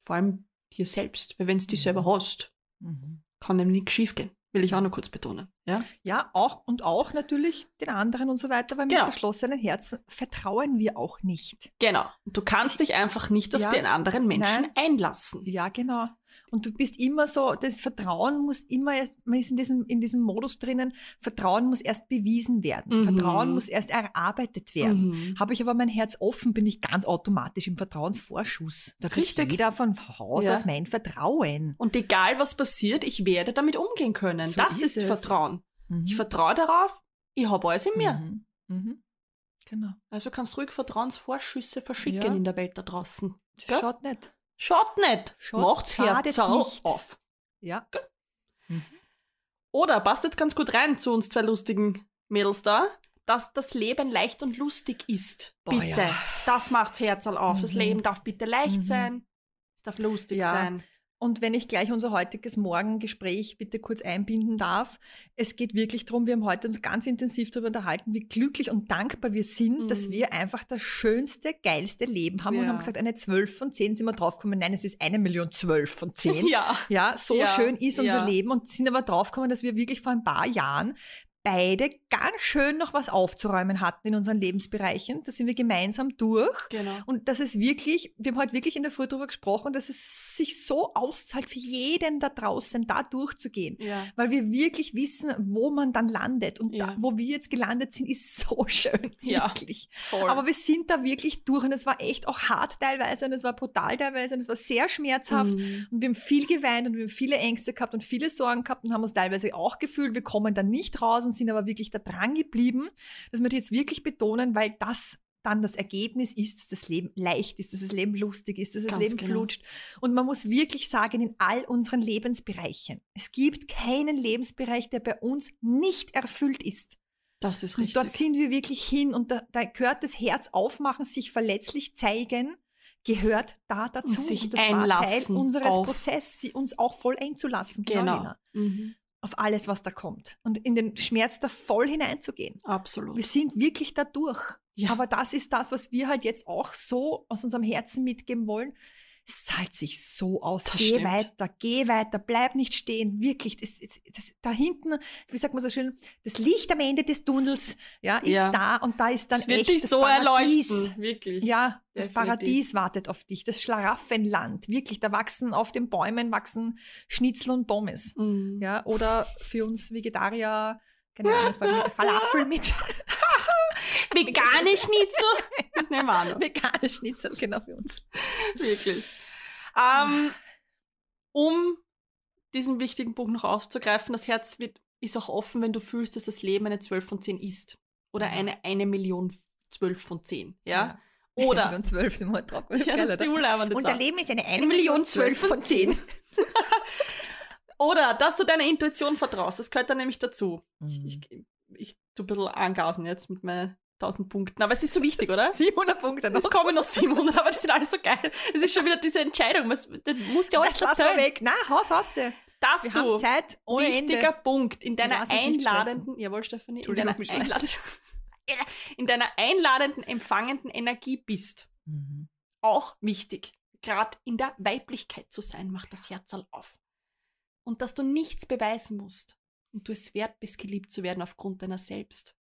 Vor allem dir selbst, weil wenn du dich selber mhm. hast, mhm. kann nämlich nichts schiefgehen. Will ich auch noch kurz betonen. Ja, ja auch und auch natürlich den anderen und so weiter, weil genau. mit verschlossenen Herzen vertrauen wir auch nicht. Genau. Du kannst dich einfach nicht auf ja. den anderen Menschen Nein. einlassen. Ja, genau. Und du bist immer so, das Vertrauen muss immer erst, man ist in diesem, in diesem Modus drinnen, Vertrauen muss erst bewiesen werden. Mhm. Vertrauen muss erst erarbeitet werden. Mhm. Habe ich aber mein Herz offen, bin ich ganz automatisch im Vertrauensvorschuss. Da kriegt Richtig. jeder von Haus ja. aus mein Vertrauen. Und egal was passiert, ich werde damit umgehen können. So das ist, ist Vertrauen. Mhm. Ich vertraue darauf, ich habe alles in mir. Mhm. Mhm. Genau. Also kannst du ruhig Vertrauensvorschüsse verschicken ja. in der Welt da draußen. Das Schaut nicht. Schaut nicht. Schaut, Macht's Herz auf. Ja. Mhm. Oder passt jetzt ganz gut rein zu uns zwei lustigen Mädels da, dass das Leben leicht und lustig ist. Boah, bitte. Ja. Das macht's Herz auf. Mhm. Das Leben darf bitte leicht mhm. sein. Es darf lustig ja. sein. Und wenn ich gleich unser heutiges Morgengespräch bitte kurz einbinden darf, es geht wirklich darum, wir haben heute uns ganz intensiv darüber unterhalten, wie glücklich und dankbar wir sind, mhm. dass wir einfach das schönste, geilste Leben haben ja. und haben gesagt, eine 12 von 10 sind wir draufgekommen. Nein, es ist eine Million 12 von 10. Ja. ja so ja. schön ist unser Leben und sind aber draufgekommen, dass wir wirklich vor ein paar Jahren beide ganz schön noch was aufzuräumen hatten in unseren Lebensbereichen. Da sind wir gemeinsam durch. Genau. Und das ist wirklich, wir haben heute wirklich in der Früh darüber gesprochen, dass es sich so auszahlt für jeden da draußen, da durchzugehen. Ja. Weil wir wirklich wissen, wo man dann landet. Und ja. da, wo wir jetzt gelandet sind, ist so schön. Ja, wirklich. Voll. Aber wir sind da wirklich durch. Und es war echt auch hart teilweise und es war brutal teilweise und es war sehr schmerzhaft. Mhm. Und wir haben viel geweint und wir haben viele Ängste gehabt und viele Sorgen gehabt und haben uns teilweise auch gefühlt, wir kommen da nicht raus und sind aber wirklich da dran geblieben. Das möchte ich jetzt wirklich betonen, weil das dann das Ergebnis ist, dass das Leben leicht ist, dass das Leben lustig ist, dass das Ganz Leben genau. flutscht. Und man muss wirklich sagen, in all unseren Lebensbereichen. Es gibt keinen Lebensbereich, der bei uns nicht erfüllt ist. Das ist richtig. Und dort sind wir wirklich hin und da, da gehört das Herz aufmachen, sich verletzlich zeigen gehört da dazu. Und sich und das war Teil unseres Prozesses, uns auch voll einzulassen. Genau. genau. Mhm auf alles, was da kommt und in den Schmerz da voll hineinzugehen. Absolut. Wir sind wirklich da durch. Ja. Aber das ist das, was wir halt jetzt auch so aus unserem Herzen mitgeben wollen es zahlt sich so aus. Das geh stimmt. weiter, geh weiter, bleib nicht stehen, wirklich. Das, das, das, da hinten, wie sagt man so schön, das Licht am Ende des Tunnels ja, ist ja. da und da ist dann es wird dich so Paradies. wirklich. Ja, das Paradies wartet auf dich, das Schlaraffenland, wirklich. Da wachsen auf den Bäumen wachsen Schnitzel und Pommes. Mhm. Ja, oder für uns Vegetarier, keine Ahnung, das war diese Falafel mit. Vegane Schnitzel? Das nehmen wir auch noch. Vegane Schnitzel, genau für uns. Wirklich. Ah. Ähm, um diesen wichtigen Punkt noch aufzugreifen, das Herz wird, ist auch offen, wenn du fühlst, dass das Leben eine 12 von 10 ist. Oder eine, eine Million 12 von 10. ja. ja. Oder. Million 12 sind wir halt Ja, das ist die Und Unser Leben ist eine 1 Million 12 von 10. Oder, dass du deiner Intuition vertraust. Das gehört dann nämlich dazu. Mhm. Ich, ich, ich tue ein bisschen angasen jetzt mit meinen 8000 Punkten. Aber es ist so wichtig, oder? 700 Punkte noch. Es kommen noch 700, aber die sind alle so geil. Es ist schon wieder diese Entscheidung. das musst ja alles das erzählen. weg. Na, Haus, Haus. Dass Wir du, Zeit ohne wichtiger Ende. Punkt, in deiner einladenden, jawohl, Stefanie, in deiner, einladenden, in deiner einladenden, empfangenden Energie bist. Mhm. Auch wichtig, gerade in der Weiblichkeit zu sein, macht das Herzal auf. Und dass du nichts beweisen musst und du es wert bist, geliebt zu werden aufgrund deiner selbst.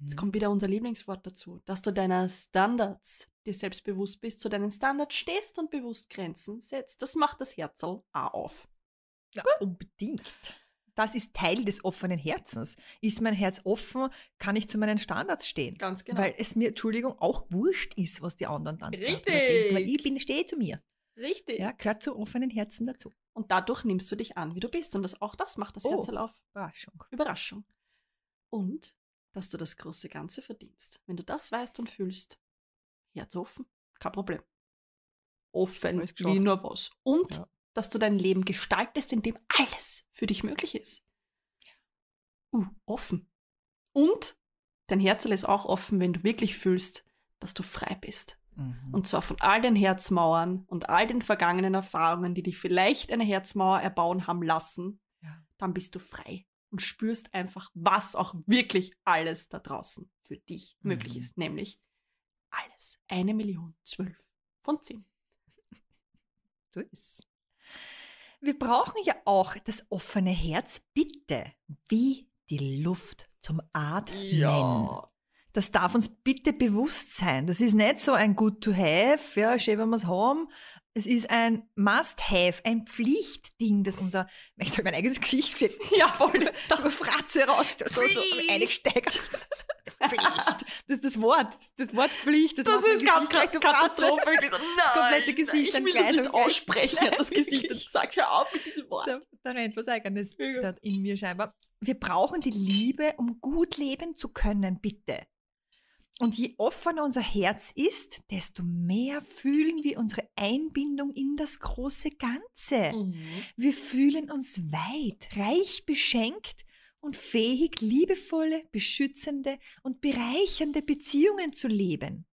Jetzt mhm. kommt wieder unser Lieblingswort dazu, dass du deiner Standards dir selbstbewusst bist, zu deinen Standards stehst und bewusst Grenzen setzt. Das macht das Herzl auch auf. Ja, Gut. unbedingt. Das ist Teil des offenen Herzens. Ist mein Herz offen, kann ich zu meinen Standards stehen. Ganz genau. Weil es mir, Entschuldigung, auch wurscht ist, was die anderen dann Richtig. Denken, weil ich bin, stehe zu mir. Richtig. Ja, gehört zu offenen Herzen dazu. Und dadurch nimmst du dich an, wie du bist. Und das, auch das macht das oh, Herzl halt auf. Überraschung. Überraschung. Und dass du das große Ganze verdienst. Wenn du das weißt und fühlst, Herz offen, kein Problem. Offen wie nur was. Und ja. dass du dein Leben gestaltest, in dem alles für dich möglich ist. Uh, offen. Und dein Herz ist auch offen, wenn du wirklich fühlst, dass du frei bist. Mhm. Und zwar von all den Herzmauern und all den vergangenen Erfahrungen, die dich vielleicht eine Herzmauer erbauen haben lassen, ja. dann bist du frei und spürst einfach, was auch wirklich alles da draußen für dich mhm. möglich ist. Nämlich alles. Eine Million zwölf von zehn. So ist Wir brauchen ja auch das offene Herz, bitte, wie die Luft zum Atmen. Ja. Das darf uns bitte bewusst sein. Das ist nicht so ein Good to Have, ja, schön, wenn wir es haben, es ist ein Must-Have, ein Pflichtding, dass unser, ich habe mein eigenes Gesicht gesehen, ja voll, da Fratze raus, so, so eingesteigert. Pflicht. Das ist das Wort, das Wort Pflicht. Das, das ist ganz Gesicht, so Katastrophe. So, nein, komplette Gesicht, ich will das nicht aussprechen. Nein, das Gesicht hat gesagt, hör auf mit diesem Wort. Da, da rennt was Eigenes ja. in mir scheinbar. Wir brauchen die Liebe, um gut leben zu können, bitte. Und je offener unser Herz ist, desto mehr fühlen wir unsere Einbindung in das große Ganze. Mhm. Wir fühlen uns weit, reich beschenkt und fähig, liebevolle, beschützende und bereichernde Beziehungen zu leben.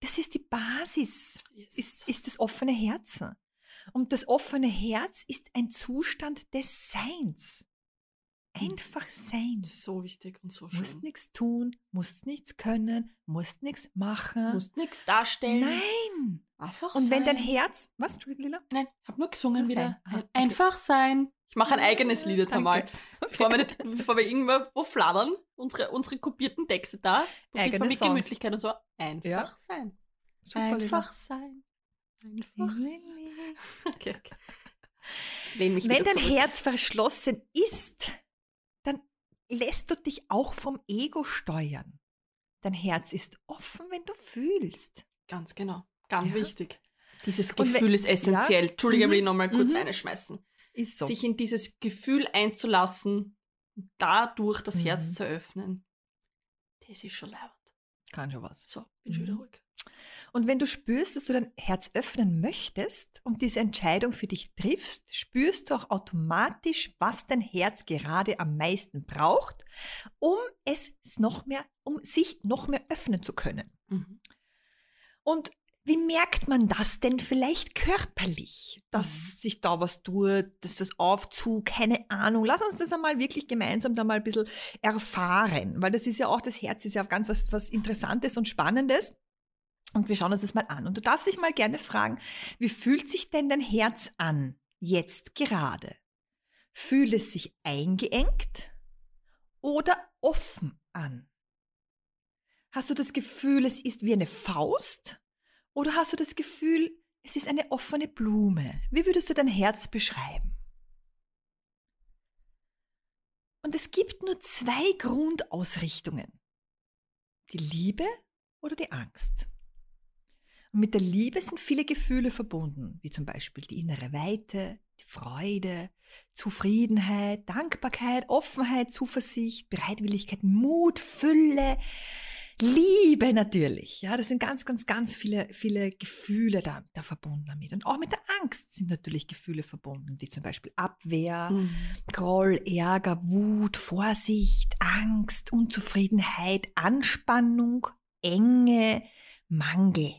Das ist die Basis, yes. ist, ist das offene Herz. Und das offene Herz ist ein Zustand des Seins. Einfach sein. So wichtig und so schön. Musst nichts tun, musst nichts können, musst nichts machen. Musst nichts darstellen. Nein. Einfach und sein. Und wenn dein Herz. Was, Entschuldigung, Lila? Nein, ich habe nur gesungen nur wieder. Sein. Ah, okay. Einfach sein. Ich mache ein eigenes Lied jetzt einmal. Bevor, wir nicht, bevor wir irgendwo fladdern, unsere, unsere kopierten Texte da, Eigene mit Songs. Gemütlichkeit und so. Einfach ja. sein. Super, einfach Lila. sein. Einfach. sein. Okay, okay. Wenn dein zurück. Herz verschlossen ist, lässt du dich auch vom Ego steuern. Dein Herz ist offen, wenn du fühlst. Ganz genau. Ganz ja. wichtig. Dieses Gefühl wenn, ist essentiell. Ja. Entschuldige, will mhm, ich nochmal kurz mhm. einschmeißen. Ist so. Sich in dieses Gefühl einzulassen, dadurch das mhm. Herz zu öffnen, das ist schon leibend. Kann schon was. So, bin schon wieder mhm. ruhig. Und wenn du spürst, dass du dein Herz öffnen möchtest und diese Entscheidung für dich triffst, spürst du auch automatisch, was dein Herz gerade am meisten braucht, um es noch mehr, um sich noch mehr öffnen zu können. Mhm. Und wie merkt man das denn vielleicht körperlich, dass mhm. sich da was tut, dass das Aufzug, keine Ahnung. Lass uns das einmal wirklich gemeinsam da mal ein bisschen erfahren, weil das ist ja auch, das Herz ist ja auch ganz was, was Interessantes und Spannendes. Und wir schauen uns das mal an. Und du darfst dich mal gerne fragen, wie fühlt sich denn dein Herz an, jetzt gerade? Fühlt es sich eingeengt oder offen an? Hast du das Gefühl, es ist wie eine Faust? Oder hast du das Gefühl, es ist eine offene Blume? Wie würdest du dein Herz beschreiben? Und es gibt nur zwei Grundausrichtungen. Die Liebe oder die Angst. Und mit der Liebe sind viele Gefühle verbunden, wie zum Beispiel die innere Weite, die Freude, Zufriedenheit, Dankbarkeit, Offenheit, Zuversicht, Bereitwilligkeit, Mut, Fülle, Liebe natürlich. Ja, das sind ganz, ganz, ganz viele, viele Gefühle da, da verbunden damit. Und auch mit der Angst sind natürlich Gefühle verbunden, wie zum Beispiel Abwehr, mhm. Groll, Ärger, Wut, Vorsicht, Angst, Unzufriedenheit, Anspannung, Enge, Mangel.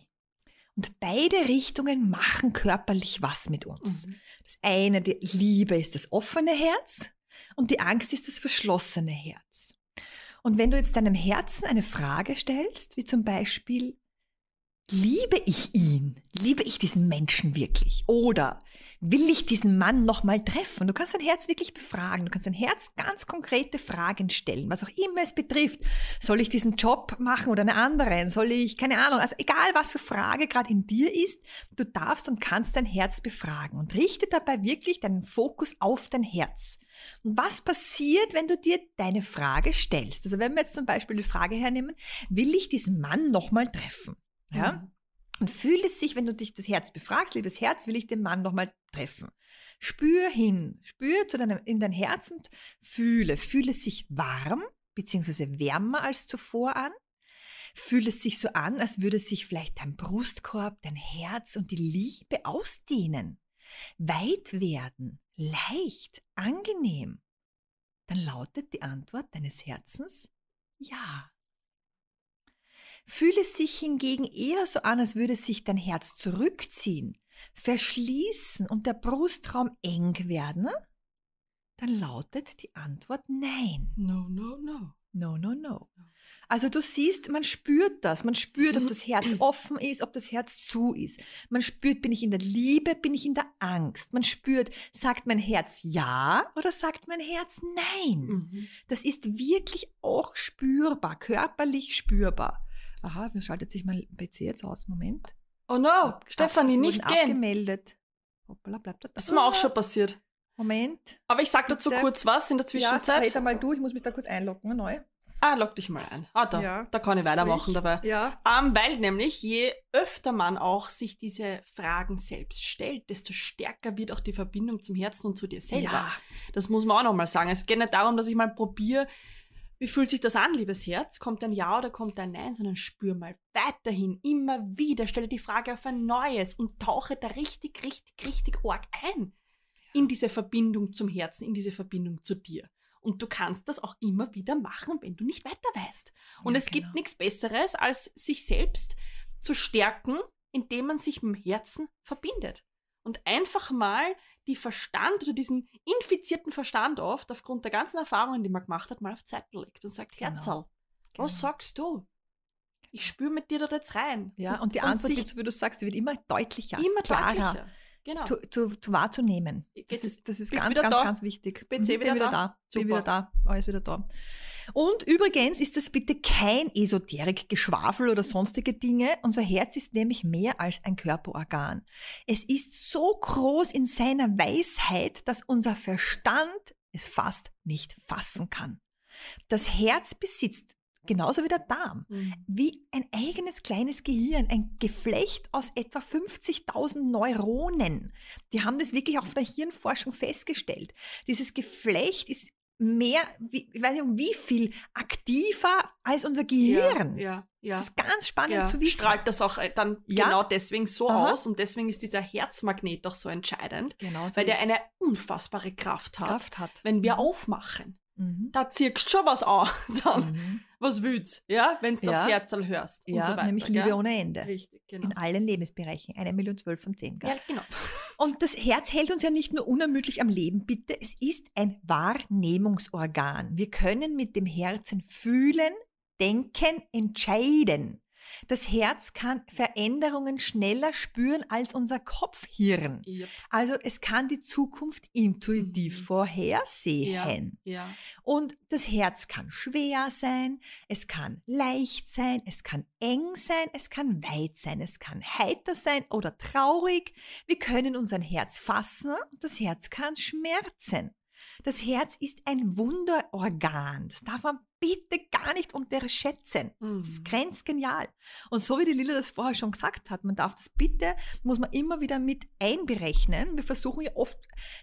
Und beide Richtungen machen körperlich was mit uns. Mhm. Das eine, die Liebe ist das offene Herz und die Angst ist das verschlossene Herz. Und wenn du jetzt deinem Herzen eine Frage stellst, wie zum Beispiel, Liebe ich ihn? Liebe ich diesen Menschen wirklich? Oder will ich diesen Mann nochmal treffen? Du kannst dein Herz wirklich befragen. Du kannst dein Herz ganz konkrete Fragen stellen, was auch immer es betrifft. Soll ich diesen Job machen oder einen anderen? Soll ich, keine Ahnung, also egal was für Frage gerade in dir ist, du darfst und kannst dein Herz befragen und richte dabei wirklich deinen Fokus auf dein Herz. Und was passiert, wenn du dir deine Frage stellst? Also wenn wir jetzt zum Beispiel die Frage hernehmen, will ich diesen Mann nochmal treffen? Ja? Mhm. Und fühl es sich, wenn du dich das Herz befragst, liebes Herz, will ich den Mann nochmal treffen. Spür hin, spür zu deinem, in dein Herz und fühle. Fühle es sich warm, beziehungsweise wärmer als zuvor an. Fühle es sich so an, als würde sich vielleicht dein Brustkorb, dein Herz und die Liebe ausdehnen, weit werden, leicht, angenehm. Dann lautet die Antwort deines Herzens ja. Fühle es sich hingegen eher so an, als würde sich dein Herz zurückziehen, verschließen und der Brustraum eng werden? Ne? Dann lautet die Antwort Nein. No, no, no. No, no, no. Also du siehst, man spürt das. Man spürt, ob das Herz offen ist, ob das Herz zu ist. Man spürt, bin ich in der Liebe, bin ich in der Angst. Man spürt, sagt mein Herz ja oder sagt mein Herz nein. Mhm. Das ist wirklich auch spürbar, körperlich spürbar. Aha, dann schaltet sich mein PC jetzt aus. Moment. Oh no, Stefanie, nicht gehen. Abgemeldet. Hoppala, bleibt da. Das ist mir auch schon passiert. Moment. Aber ich sag dazu kurz was in der Zwischenzeit. Ja, halt da mal du, ich muss mich da kurz einloggen, neu. Ah, log dich mal ein. Ah, da, ja, da kann ich weitermachen dabei. Ja. Um, ähm, weil nämlich, je öfter man auch sich diese Fragen selbst stellt, desto stärker wird auch die Verbindung zum Herzen und zu dir selber. Ja. Das muss man auch nochmal sagen. Es geht nicht darum, dass ich mal probiere, wie fühlt sich das an, liebes Herz? Kommt ein Ja oder kommt ein Nein? Sondern spür mal weiterhin, immer wieder, stelle die Frage auf ein neues und tauche da richtig, richtig, richtig arg ein in diese Verbindung zum Herzen, in diese Verbindung zu dir. Und du kannst das auch immer wieder machen, wenn du nicht weiter weißt. Und ja, es genau. gibt nichts Besseres, als sich selbst zu stärken, indem man sich mit dem Herzen verbindet. Und einfach mal die Verstand oder diesen infizierten Verstand oft aufgrund der ganzen Erfahrungen, die man gemacht hat, mal auf Zeit legt und sagt, genau. Herzl, genau. was sagst du? Ich genau. spüre mit dir da jetzt rein. Ja, und, und die Antwort, und sich, wie du sagst, die wird immer deutlicher, immer klarer. Deutlicher. Genau. Zu, zu, zu wahrzunehmen. Das Geht, ist, das ist ganz, ganz, da? ganz wichtig. PC mhm, wieder bin wieder da. da. Bin wieder da. Alles wieder da. Und übrigens ist das bitte kein Esoterik-Geschwafel oder sonstige Dinge. Unser Herz ist nämlich mehr als ein Körperorgan. Es ist so groß in seiner Weisheit, dass unser Verstand es fast nicht fassen kann. Das Herz besitzt genauso wie der Darm, mhm. wie ein eigenes kleines Gehirn, ein Geflecht aus etwa 50.000 Neuronen. Die haben das wirklich auch von der Hirnforschung festgestellt. Dieses Geflecht ist mehr, wie, ich weiß nicht, wie viel aktiver als unser Gehirn. Ja, ja. ja. Das ist ganz spannend ja. zu wissen. Strahlt das auch äh, dann ja? genau deswegen so Aha. aus und deswegen ist dieser Herzmagnet auch so entscheidend, genau so weil der eine unfassbare Kraft hat, Kraft hat. wenn wir mhm. aufmachen. Mhm. Da ziehst du schon was an. Dann, mhm. Was willst ja, wenn du ja. aufs Herz hörst. Ja, und so weiter, nämlich Liebe ohne Ende. Richtig, genau. In allen Lebensbereichen. Eine Million zwölf von zehn. Ja, genau. Und das Herz hält uns ja nicht nur unermüdlich am Leben, bitte. Es ist ein Wahrnehmungsorgan. Wir können mit dem Herzen fühlen, denken, entscheiden. Das Herz kann Veränderungen schneller spüren als unser Kopfhirn. Yep. Also es kann die Zukunft intuitiv mhm. vorhersehen. Ja, ja. Und das Herz kann schwer sein, es kann leicht sein, es kann eng sein, es kann weit sein, es kann heiter sein oder traurig. Wir können unser Herz fassen und das Herz kann schmerzen. Das Herz ist ein Wunderorgan. Das darf man bitte gar nicht unterschätzen. Mhm. Das ist mhm. grenzgenial. Und so wie die Lila das vorher schon gesagt hat, man darf das bitte, muss man immer wieder mit einberechnen. Wir versuchen ja oft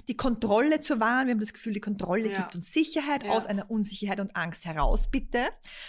die Kontrolle zu wahren. Wir haben das Gefühl, die Kontrolle ja. gibt uns Sicherheit ja. aus einer Unsicherheit und Angst heraus, bitte.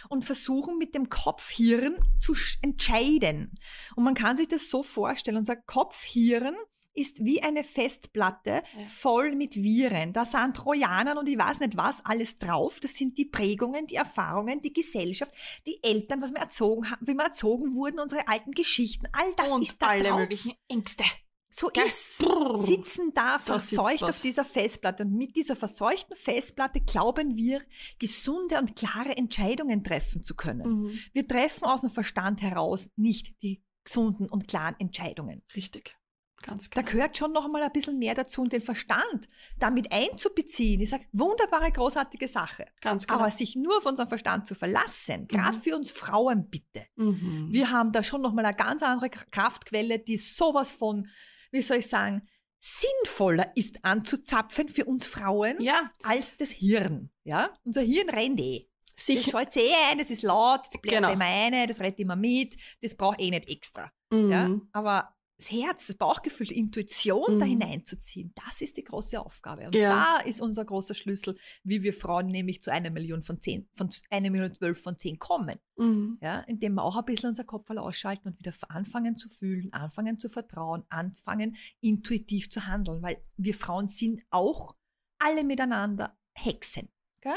Und versuchen mit dem Kopfhirn zu entscheiden. Und man kann sich das so vorstellen unser Kopfhirn ist wie eine Festplatte ja. voll mit Viren. Da sind Trojanern und ich weiß nicht was alles drauf. Das sind die Prägungen, die Erfahrungen, die Gesellschaft, die Eltern, was wir erzogen haben, wie wir erzogen wurden, unsere alten Geschichten. All das und ist da alle drauf. möglichen Ängste. So ja. ist sitzen da, da verseucht auf dieser Festplatte. Und mit dieser verseuchten Festplatte glauben wir, gesunde und klare Entscheidungen treffen zu können. Mhm. Wir treffen aus dem Verstand heraus nicht die gesunden und klaren Entscheidungen. Richtig. Ganz genau. Da gehört schon noch einmal ein bisschen mehr dazu und den Verstand damit einzubeziehen. Ich sage, wunderbare, großartige Sache. Ganz genau. Aber sich nur auf unseren Verstand zu verlassen, mhm. gerade für uns Frauen bitte. Mhm. Wir haben da schon noch mal eine ganz andere Kraftquelle, die sowas von, wie soll ich sagen, sinnvoller ist anzuzapfen für uns Frauen ja. als das Hirn. Ja? Unser Hirn rennt eh. Sicher. Das schaut eh ein, das ist laut, das bleibt genau. immer eine, das rennt immer mit, das braucht eh nicht extra. Mhm. Ja? Aber das Herz, das Bauchgefühl, die Intuition mhm. da hineinzuziehen, das ist die große Aufgabe. Und ja. da ist unser großer Schlüssel, wie wir Frauen nämlich zu einer Million von zehn, von einer Million zwölf von zehn kommen. Mhm. Ja, indem wir auch ein bisschen unser Kopf ausschalten und wieder anfangen zu fühlen, anfangen zu vertrauen, anfangen intuitiv zu handeln, weil wir Frauen sind auch alle miteinander Hexen. Gell?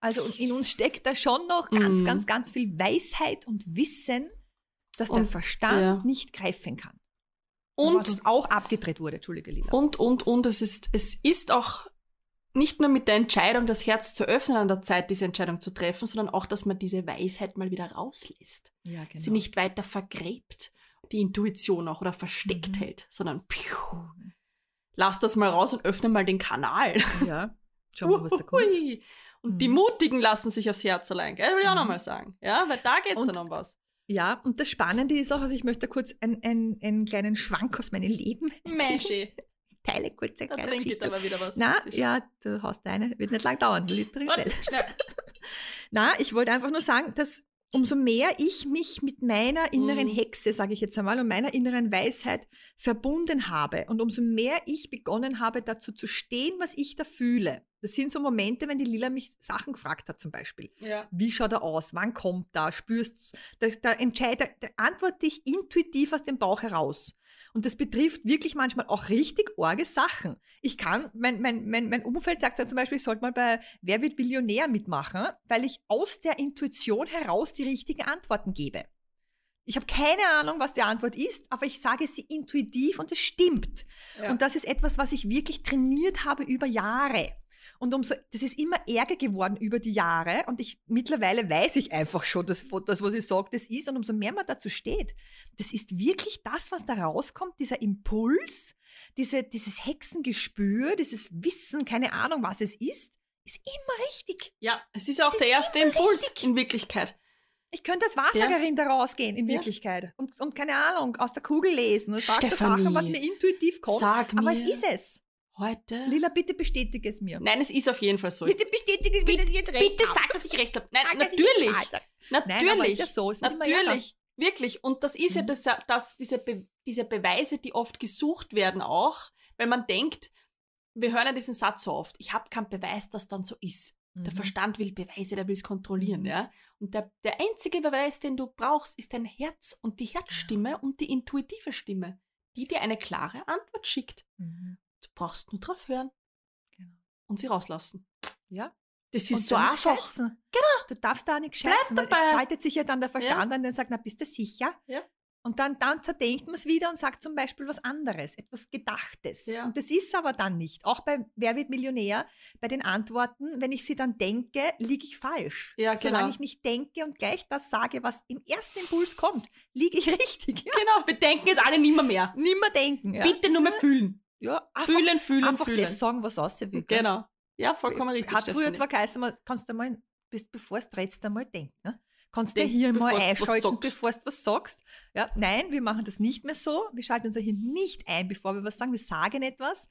Also in uns steckt da schon noch ganz, mhm. ganz, ganz viel Weisheit und Wissen, dass und, der Verstand ja. nicht greifen kann. Und was auch abgedreht wurde, Entschuldige Lina. Und, und, und es ist, es ist auch nicht nur mit der Entscheidung, das Herz zu öffnen an der Zeit, diese Entscheidung zu treffen, sondern auch, dass man diese Weisheit mal wieder rauslässt. Ja, genau. Sie nicht weiter vergräbt, die Intuition auch oder versteckt mhm. hält, sondern piu, lass das mal raus und öffne mal den Kanal. Ja, schau mal, was da kommt. Und mhm. die Mutigen lassen sich aufs Herz allein, gell? Will ich auch mhm. nochmal sagen. Ja, weil da geht's und, dann um was. Ja, und das Spannende ist auch, also ich möchte kurz ein, ein, einen kleinen Schwank aus meinem Leben Mäschi. Teile kurz ein Da trinkt aber wieder was. Na, ja, du hast deine, wird nicht lang dauern, Literin schnell. schnell. Na, ich wollte einfach nur sagen, dass umso mehr ich mich mit meiner inneren mhm. Hexe, sage ich jetzt einmal, und meiner inneren Weisheit verbunden habe und umso mehr ich begonnen habe, dazu zu stehen, was ich da fühle, das sind so Momente, wenn die Lila mich Sachen gefragt hat, zum Beispiel. Ja. Wie schaut er aus? Wann kommt da? Spürst du da, da entscheide, da antworte ich intuitiv aus dem Bauch heraus. Und das betrifft wirklich manchmal auch richtig orge Sachen. Ich kann, mein, mein, mein, mein Umfeld sagt ja zum Beispiel, ich sollte mal bei Wer wird Billionär mitmachen, weil ich aus der Intuition heraus die richtigen Antworten gebe. Ich habe keine Ahnung, was die Antwort ist, aber ich sage sie intuitiv und es stimmt. Ja. Und das ist etwas, was ich wirklich trainiert habe über Jahre. Und umso, das ist immer ärger geworden über die Jahre. Und ich mittlerweile weiß ich einfach schon, dass das, was ich sage, das ist. Und umso mehr man dazu steht, das ist wirklich das, was da rauskommt, dieser Impuls, diese, dieses Hexengespür, dieses Wissen, keine Ahnung, was es ist, ist immer richtig. Ja, es ist auch es der ist erste Impuls richtig. in Wirklichkeit. Ich könnte als Wahrsagerin ja. daraus gehen, in Wirklichkeit. Ja. Und, und keine Ahnung, aus der Kugel lesen. Und sag das Sachen, was mir intuitiv kommt. Sag mir. Aber es ist es. Heute? Lila, bitte bestätige es mir. Nein, es ist auf jeden Fall so. Bitte bestätige es mir, dass ich jetzt recht Bitte sag, dass ich recht habe. Nein, sag, natürlich. Natürlich. Nein, aber ist ja so. Ist natürlich. Wirklich. Und das ist mhm. ja das, das, diese, Be diese Beweise, die oft gesucht werden auch, weil man denkt, wir hören ja diesen Satz so oft, ich habe keinen Beweis, dass dann so ist. Mhm. Der Verstand will Beweise, der will es kontrollieren. Ja? Und der, der einzige Beweis, den du brauchst, ist dein Herz und die Herzstimme und die intuitive Stimme, die dir eine klare Antwort schickt. Mhm. Du brauchst nur drauf hören genau. und sie rauslassen. Ja. Das ist und so einfach. Scheißen. Genau. Du darfst da nicht scheißen. Bleib dabei. Es schaltet sich ja dann der Verstand ja. an der sagt, na, bist du sicher? Ja. Und dann, dann zerdenkt man es wieder und sagt zum Beispiel was anderes, etwas Gedachtes. Ja. Und das ist aber dann nicht. Auch bei Wer wird Millionär, bei den Antworten, wenn ich sie dann denke, liege ich falsch. Ja, Solange genau. ich nicht denke und gleich das sage, was im ersten Impuls kommt, liege ich richtig. Ja. Genau, wir denken jetzt alle nimmer mehr. Nimmer denken. Ja. Bitte nur mehr fühlen. Ja, einfach, fühlen, fühlen, einfach fühlen. das sagen, was aussehen will. Genau. Ja, vollkommen äh, richtig. Hat früher zwar geheißen, man, kannst du mal, bis, bevor es dreht, einmal denken. Ne? Kannst Denk, du hier mal einschalten, bevor du was sagst. Ja, nein, wir machen das nicht mehr so. Wir schalten unser hier nicht ein, bevor wir was sagen. Wir sagen etwas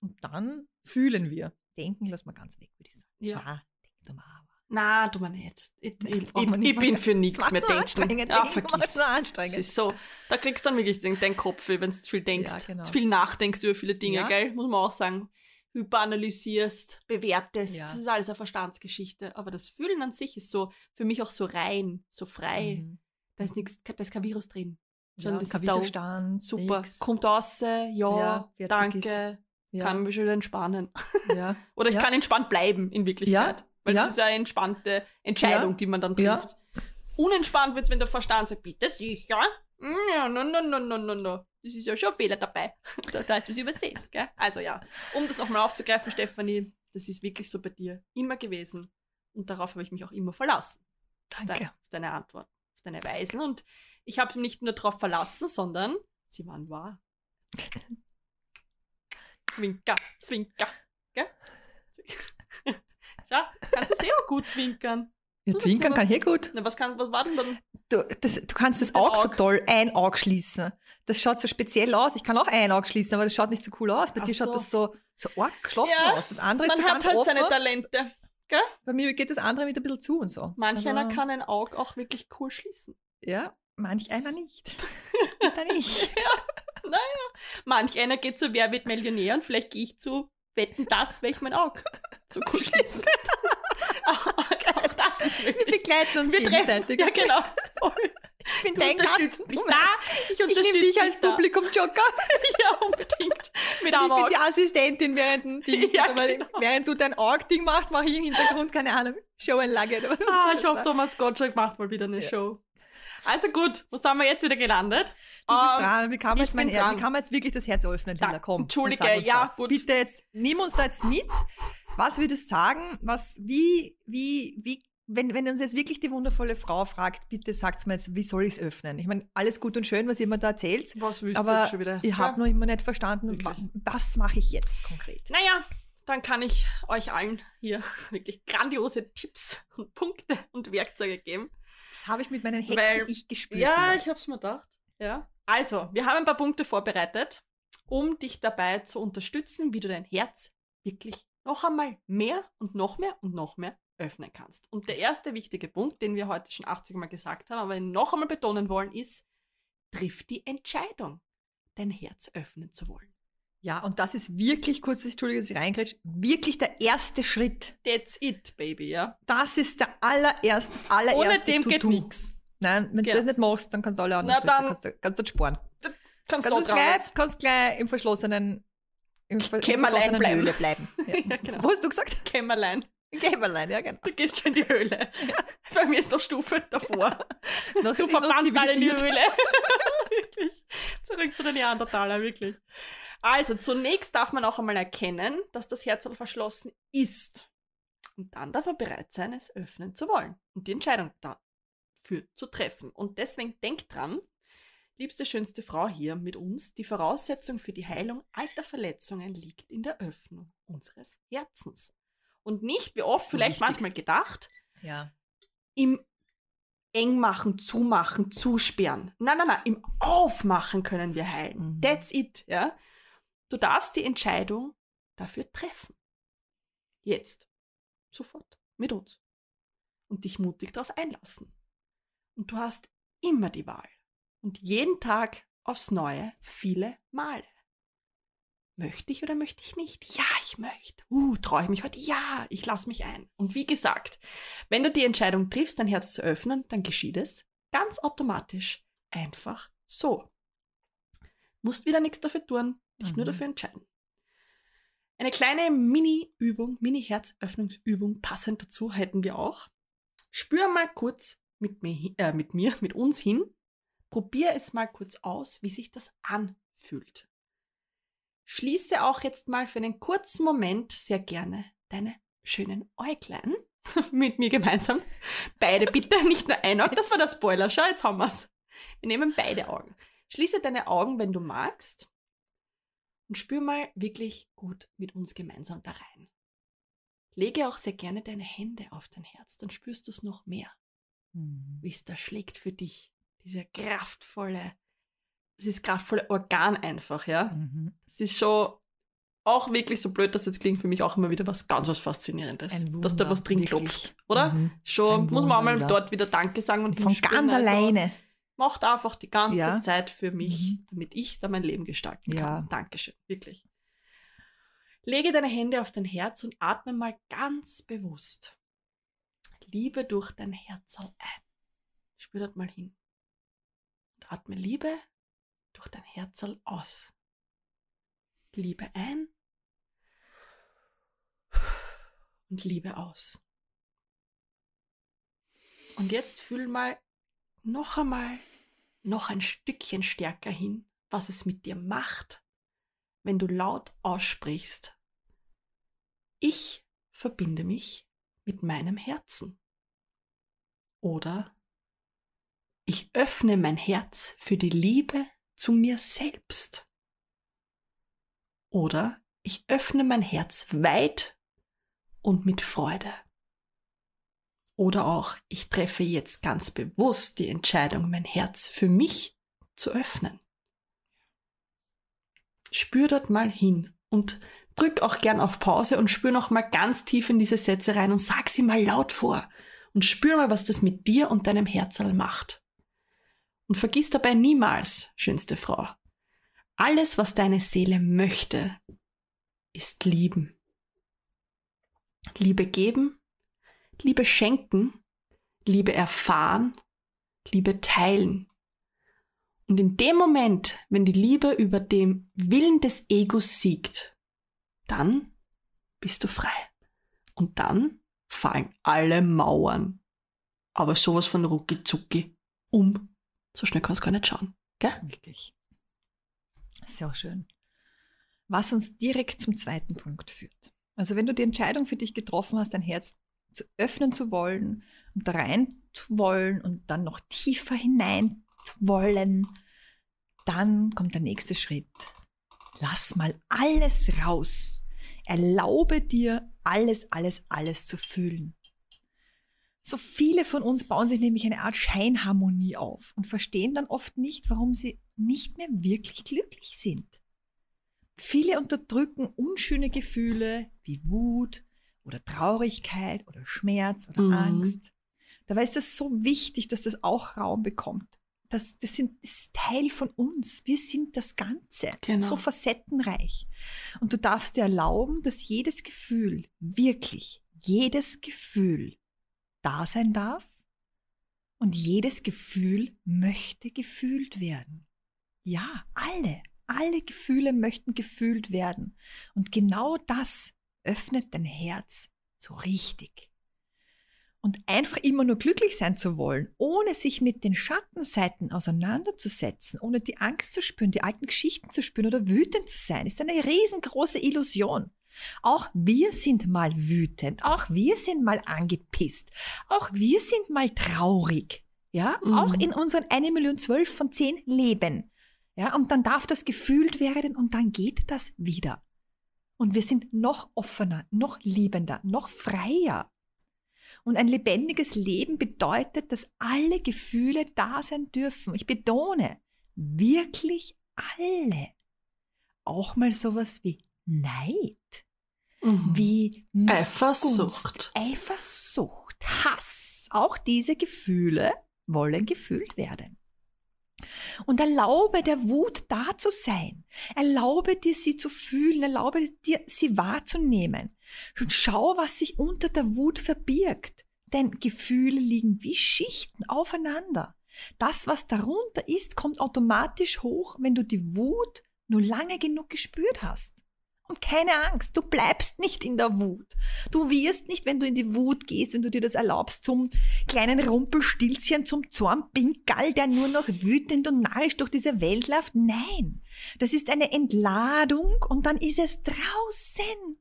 und dann fühlen wir. Denken lassen wir ganz weg, würde ich sagen. Ja. Ah, denk doch mal. Nein, tun wir nicht. Ich, ich, ich, ich bin für nichts mehr so denken. Ja, vergiss. So anstrengend. ist so. Da kriegst du dann wirklich den, den Kopf, wenn du zu viel denkst. Ja, genau. Zu viel nachdenkst über viele Dinge, ja. gell? Muss man auch sagen. Hyperanalysierst, bewertest. Ja. Das ist alles eine Verstandsgeschichte. Aber das Fühlen an sich ist so, für mich auch so rein, so frei. Mhm. Da, ist nix, da ist kein Virus drin. Schon ja, das kein ist Widerstand. Super. Nix. Kommt raus, ja, danke. Ja. Kann mich schon entspannen. Ja. Oder ich ja. kann entspannt bleiben in Wirklichkeit. Ja. Weil ja. das ist eine entspannte Entscheidung, ja. die man dann trifft. Ja. Unentspannt wird es, wenn der Verstand sagt, bist du sicher? Hm, ja, no, no, no, no, no, no. Das ist ja schon ein Fehler dabei. da, da ist was übersehen. Gell? Also ja, um das nochmal aufzugreifen, Stefanie, das ist wirklich so bei dir immer gewesen. Und darauf habe ich mich auch immer verlassen. Danke. Deine, deine Antworten, deine Weisen. Und ich habe mich nicht nur darauf verlassen, sondern sie waren wahr. Zwinker, Zwinker. Gell? Zwinker. Schau, kannst du eh auch gut zwinkern. Ja, zwinkern kann hier eh gut. Na, was, kann, was war denn dann? Du, das, du kannst das Auge, Auge so toll ein Auge schließen. Das schaut so speziell aus. Ich kann auch ein Auge schließen, aber das schaut nicht so cool aus. Bei Ach dir schaut so. das so, so arg geschlossen ja, aus. Das andere ist so ganz halt Man hat halt seine Talente. Gell? Bei mir geht das andere wieder ein bisschen zu und so. Manch aber einer kann ein Auge auch wirklich cool schließen. Ja, manch einer nicht. Bitte nicht. ja, naja. Manch einer geht zu Wer wird Millionär und vielleicht gehe ich zu Wetten das, weil ich mein Auge zu cool schließen kann auch das ist möglich. Wir begleiten uns wir gegenseitig. Treffen. Ja, genau. Ich bin du dein Gast. Mich. Ich, oh Na, ich, ich nehme dich als Publikum-Joker. ja, unbedingt. Mit ich bin die Assistentin, während, die, ja, genau. während du dein Org-Ding machst, mache ich im Hintergrund, keine Ahnung, Show and Lage oder was. Ah, ich hoffe, Thomas Gottschalk macht mal wieder eine ja. Show. Also gut, wo sind wir jetzt wieder gelandet? Du bist ähm, dran, wie kann man, jetzt, wirklich das Herz öffnen, Linda? Komm, Entschuldige, ja, gut. Bitte jetzt, nimm uns da jetzt mit. Was würdest du sagen, was, wie, wie, wie, wenn, wenn uns jetzt wirklich die wundervolle Frau fragt, bitte sagt mir jetzt, wie soll ich es öffnen? Ich meine, alles gut und schön, was ihr mir da erzählt. Was willst aber du schon wieder? Ich habe ja. noch immer nicht verstanden, wirklich? was mache ich jetzt konkret? Naja, dann kann ich euch allen hier wirklich grandiose Tipps und Punkte und Werkzeuge geben. Das habe ich mit meinen Hexen-Ich gespielt. Ja, wieder. ich habe es mir gedacht. Ja. Also, wir haben ein paar Punkte vorbereitet, um dich dabei zu unterstützen, wie du dein Herz wirklich noch einmal mehr und noch mehr und noch mehr öffnen kannst. Und der erste wichtige Punkt, den wir heute schon 80 Mal gesagt haben, aber noch einmal betonen wollen, ist, triff die Entscheidung, dein Herz öffnen zu wollen. Ja, und das ist wirklich, kurz, entschuldige, dass ich reingrätsche, wirklich der erste Schritt. That's it, Baby, ja. Das ist der allererste, das allererste Ohne dem to geht nichts. Nein, wenn ja. du genau. das nicht machst, dann kannst du alle anderen Na, Schritte, dann kannst du, kannst du sparen. Kannst, kannst du gleich, kannst gleich im verschlossenen im, Kämmerlein bleiben. Höhle bleiben. Ja. ja, genau. Wo hast du gesagt? Kämmerlein. Kämmerlein, ja genau. Du gehst schon in die Höhle. Bei mir ist doch Stufe davor. Noch, du verbrannst alle in die Höhle. wirklich. Zurück zu den Neandertaler, wirklich. Also, zunächst darf man auch einmal erkennen, dass das Herz verschlossen ist. Und dann darf er bereit sein, es öffnen zu wollen und die Entscheidung dafür zu treffen. Und deswegen denkt dran, Liebste, schönste Frau hier mit uns, die Voraussetzung für die Heilung alter Verletzungen liegt in der Öffnung unseres Herzens. Und nicht, wie oft vielleicht richtig. manchmal gedacht, ja. im Engmachen, Zumachen, Zusperren. Nein, nein, nein, im Aufmachen können wir heilen. Mhm. That's it. Ja? Du darfst die Entscheidung dafür treffen. Jetzt. Sofort. Mit uns. Und dich mutig darauf einlassen. Und du hast immer die Wahl und jeden Tag aufs Neue viele Male. Möchte ich oder möchte ich nicht? Ja, ich möchte. Uh, traue ich mich heute? Ja, ich lasse mich ein. Und wie gesagt, wenn du die Entscheidung triffst, dein Herz zu öffnen, dann geschieht es ganz automatisch. Einfach so. Musst wieder nichts dafür tun, dich mhm. nur dafür entscheiden. Eine kleine Mini-Übung, Mini-Herzöffnungsübung passend dazu hätten wir auch. Spür mal kurz mit mir, äh, mit mir, mit uns hin, Probier es mal kurz aus, wie sich das anfühlt. Schließe auch jetzt mal für einen kurzen Moment sehr gerne deine schönen Äuglein mit mir gemeinsam. Beide bitte, nicht nur ein Auge. Das war der Spoiler. Schau, jetzt haben wir's. Wir nehmen beide Augen. Schließe deine Augen, wenn du magst. Und spür mal wirklich gut mit uns gemeinsam da rein. Lege auch sehr gerne deine Hände auf dein Herz, dann spürst du es noch mehr, mhm. wie es da schlägt für dich dieser kraftvolle, dieses kraftvolle Organ einfach, ja. Mhm. Es ist schon auch wirklich so blöd, dass jetzt klingt für mich auch immer wieder was ganz was Faszinierendes, ein Wunder, dass da was drin wirklich. klopft, oder? Mhm. Schon muss man auch mal dort wieder Danke sagen und von ganz also, alleine. Macht einfach die ganze ja. Zeit für mich, mhm. damit ich da mein Leben gestalten kann. Dankeschön, wirklich. Lege deine Hände auf dein Herz und atme mal ganz bewusst Liebe durch dein Herz ein. Spür dort mal hin atme Liebe durch dein Herzl aus. Liebe ein und Liebe aus. Und jetzt fühl mal noch einmal, noch ein Stückchen stärker hin, was es mit dir macht, wenn du laut aussprichst. Ich verbinde mich mit meinem Herzen. Oder ich öffne mein Herz für die Liebe zu mir selbst. Oder ich öffne mein Herz weit und mit Freude. Oder auch, ich treffe jetzt ganz bewusst die Entscheidung, mein Herz für mich zu öffnen. Spür dort mal hin und drück auch gern auf Pause und spür noch mal ganz tief in diese Sätze rein und sag sie mal laut vor und spür mal, was das mit dir und deinem Herzall macht. Und vergiss dabei niemals, schönste Frau, alles, was deine Seele möchte, ist lieben. Liebe geben, Liebe schenken, Liebe erfahren, Liebe teilen. Und in dem Moment, wenn die Liebe über dem Willen des Egos siegt, dann bist du frei. Und dann fallen alle Mauern. Aber sowas von rucki zucki um so schnell kannst du gar nicht schauen. Gell? Richtig. Sehr schön. Was uns direkt zum zweiten Punkt führt. Also wenn du die Entscheidung für dich getroffen hast, dein Herz zu öffnen zu wollen und rein zu wollen und dann noch tiefer hinein zu wollen, dann kommt der nächste Schritt. Lass mal alles raus. Erlaube dir, alles, alles, alles zu fühlen. So viele von uns bauen sich nämlich eine Art Scheinharmonie auf und verstehen dann oft nicht, warum sie nicht mehr wirklich glücklich sind. Viele unterdrücken unschöne Gefühle wie Wut oder Traurigkeit oder Schmerz oder mhm. Angst. Dabei ist es so wichtig, dass das auch Raum bekommt. Das, das, sind, das ist Teil von uns. Wir sind das Ganze. Genau. So facettenreich. Und du darfst dir erlauben, dass jedes Gefühl, wirklich jedes Gefühl da sein darf und jedes Gefühl möchte gefühlt werden. Ja, alle, alle Gefühle möchten gefühlt werden. Und genau das öffnet dein Herz so richtig. Und einfach immer nur glücklich sein zu wollen, ohne sich mit den Schattenseiten auseinanderzusetzen, ohne die Angst zu spüren, die alten Geschichten zu spüren oder wütend zu sein, ist eine riesengroße Illusion. Auch wir sind mal wütend, auch wir sind mal angepisst, auch wir sind mal traurig. Ja, mhm. auch in unseren 1 Million 12 von 10 Leben. Ja, und dann darf das gefühlt werden und dann geht das wieder. Und wir sind noch offener, noch liebender, noch freier. Und ein lebendiges Leben bedeutet, dass alle Gefühle da sein dürfen. Ich betone, wirklich alle. Auch mal sowas wie Neid. Mhm. Wie Eifersucht. Eifersucht, Hass. Auch diese Gefühle wollen gefühlt werden. Und erlaube der Wut da zu sein. Erlaube dir, sie zu fühlen. Erlaube dir, sie wahrzunehmen. Und schau, was sich unter der Wut verbirgt. Denn Gefühle liegen wie Schichten aufeinander. Das, was darunter ist, kommt automatisch hoch, wenn du die Wut nur lange genug gespürt hast. Und keine Angst, du bleibst nicht in der Wut. Du wirst nicht, wenn du in die Wut gehst, wenn du dir das erlaubst, zum kleinen Rumpelstilzchen, zum Zornpinkel, der nur noch wütend und narrisch durch diese Welt läuft. Nein, das ist eine Entladung und dann ist es draußen.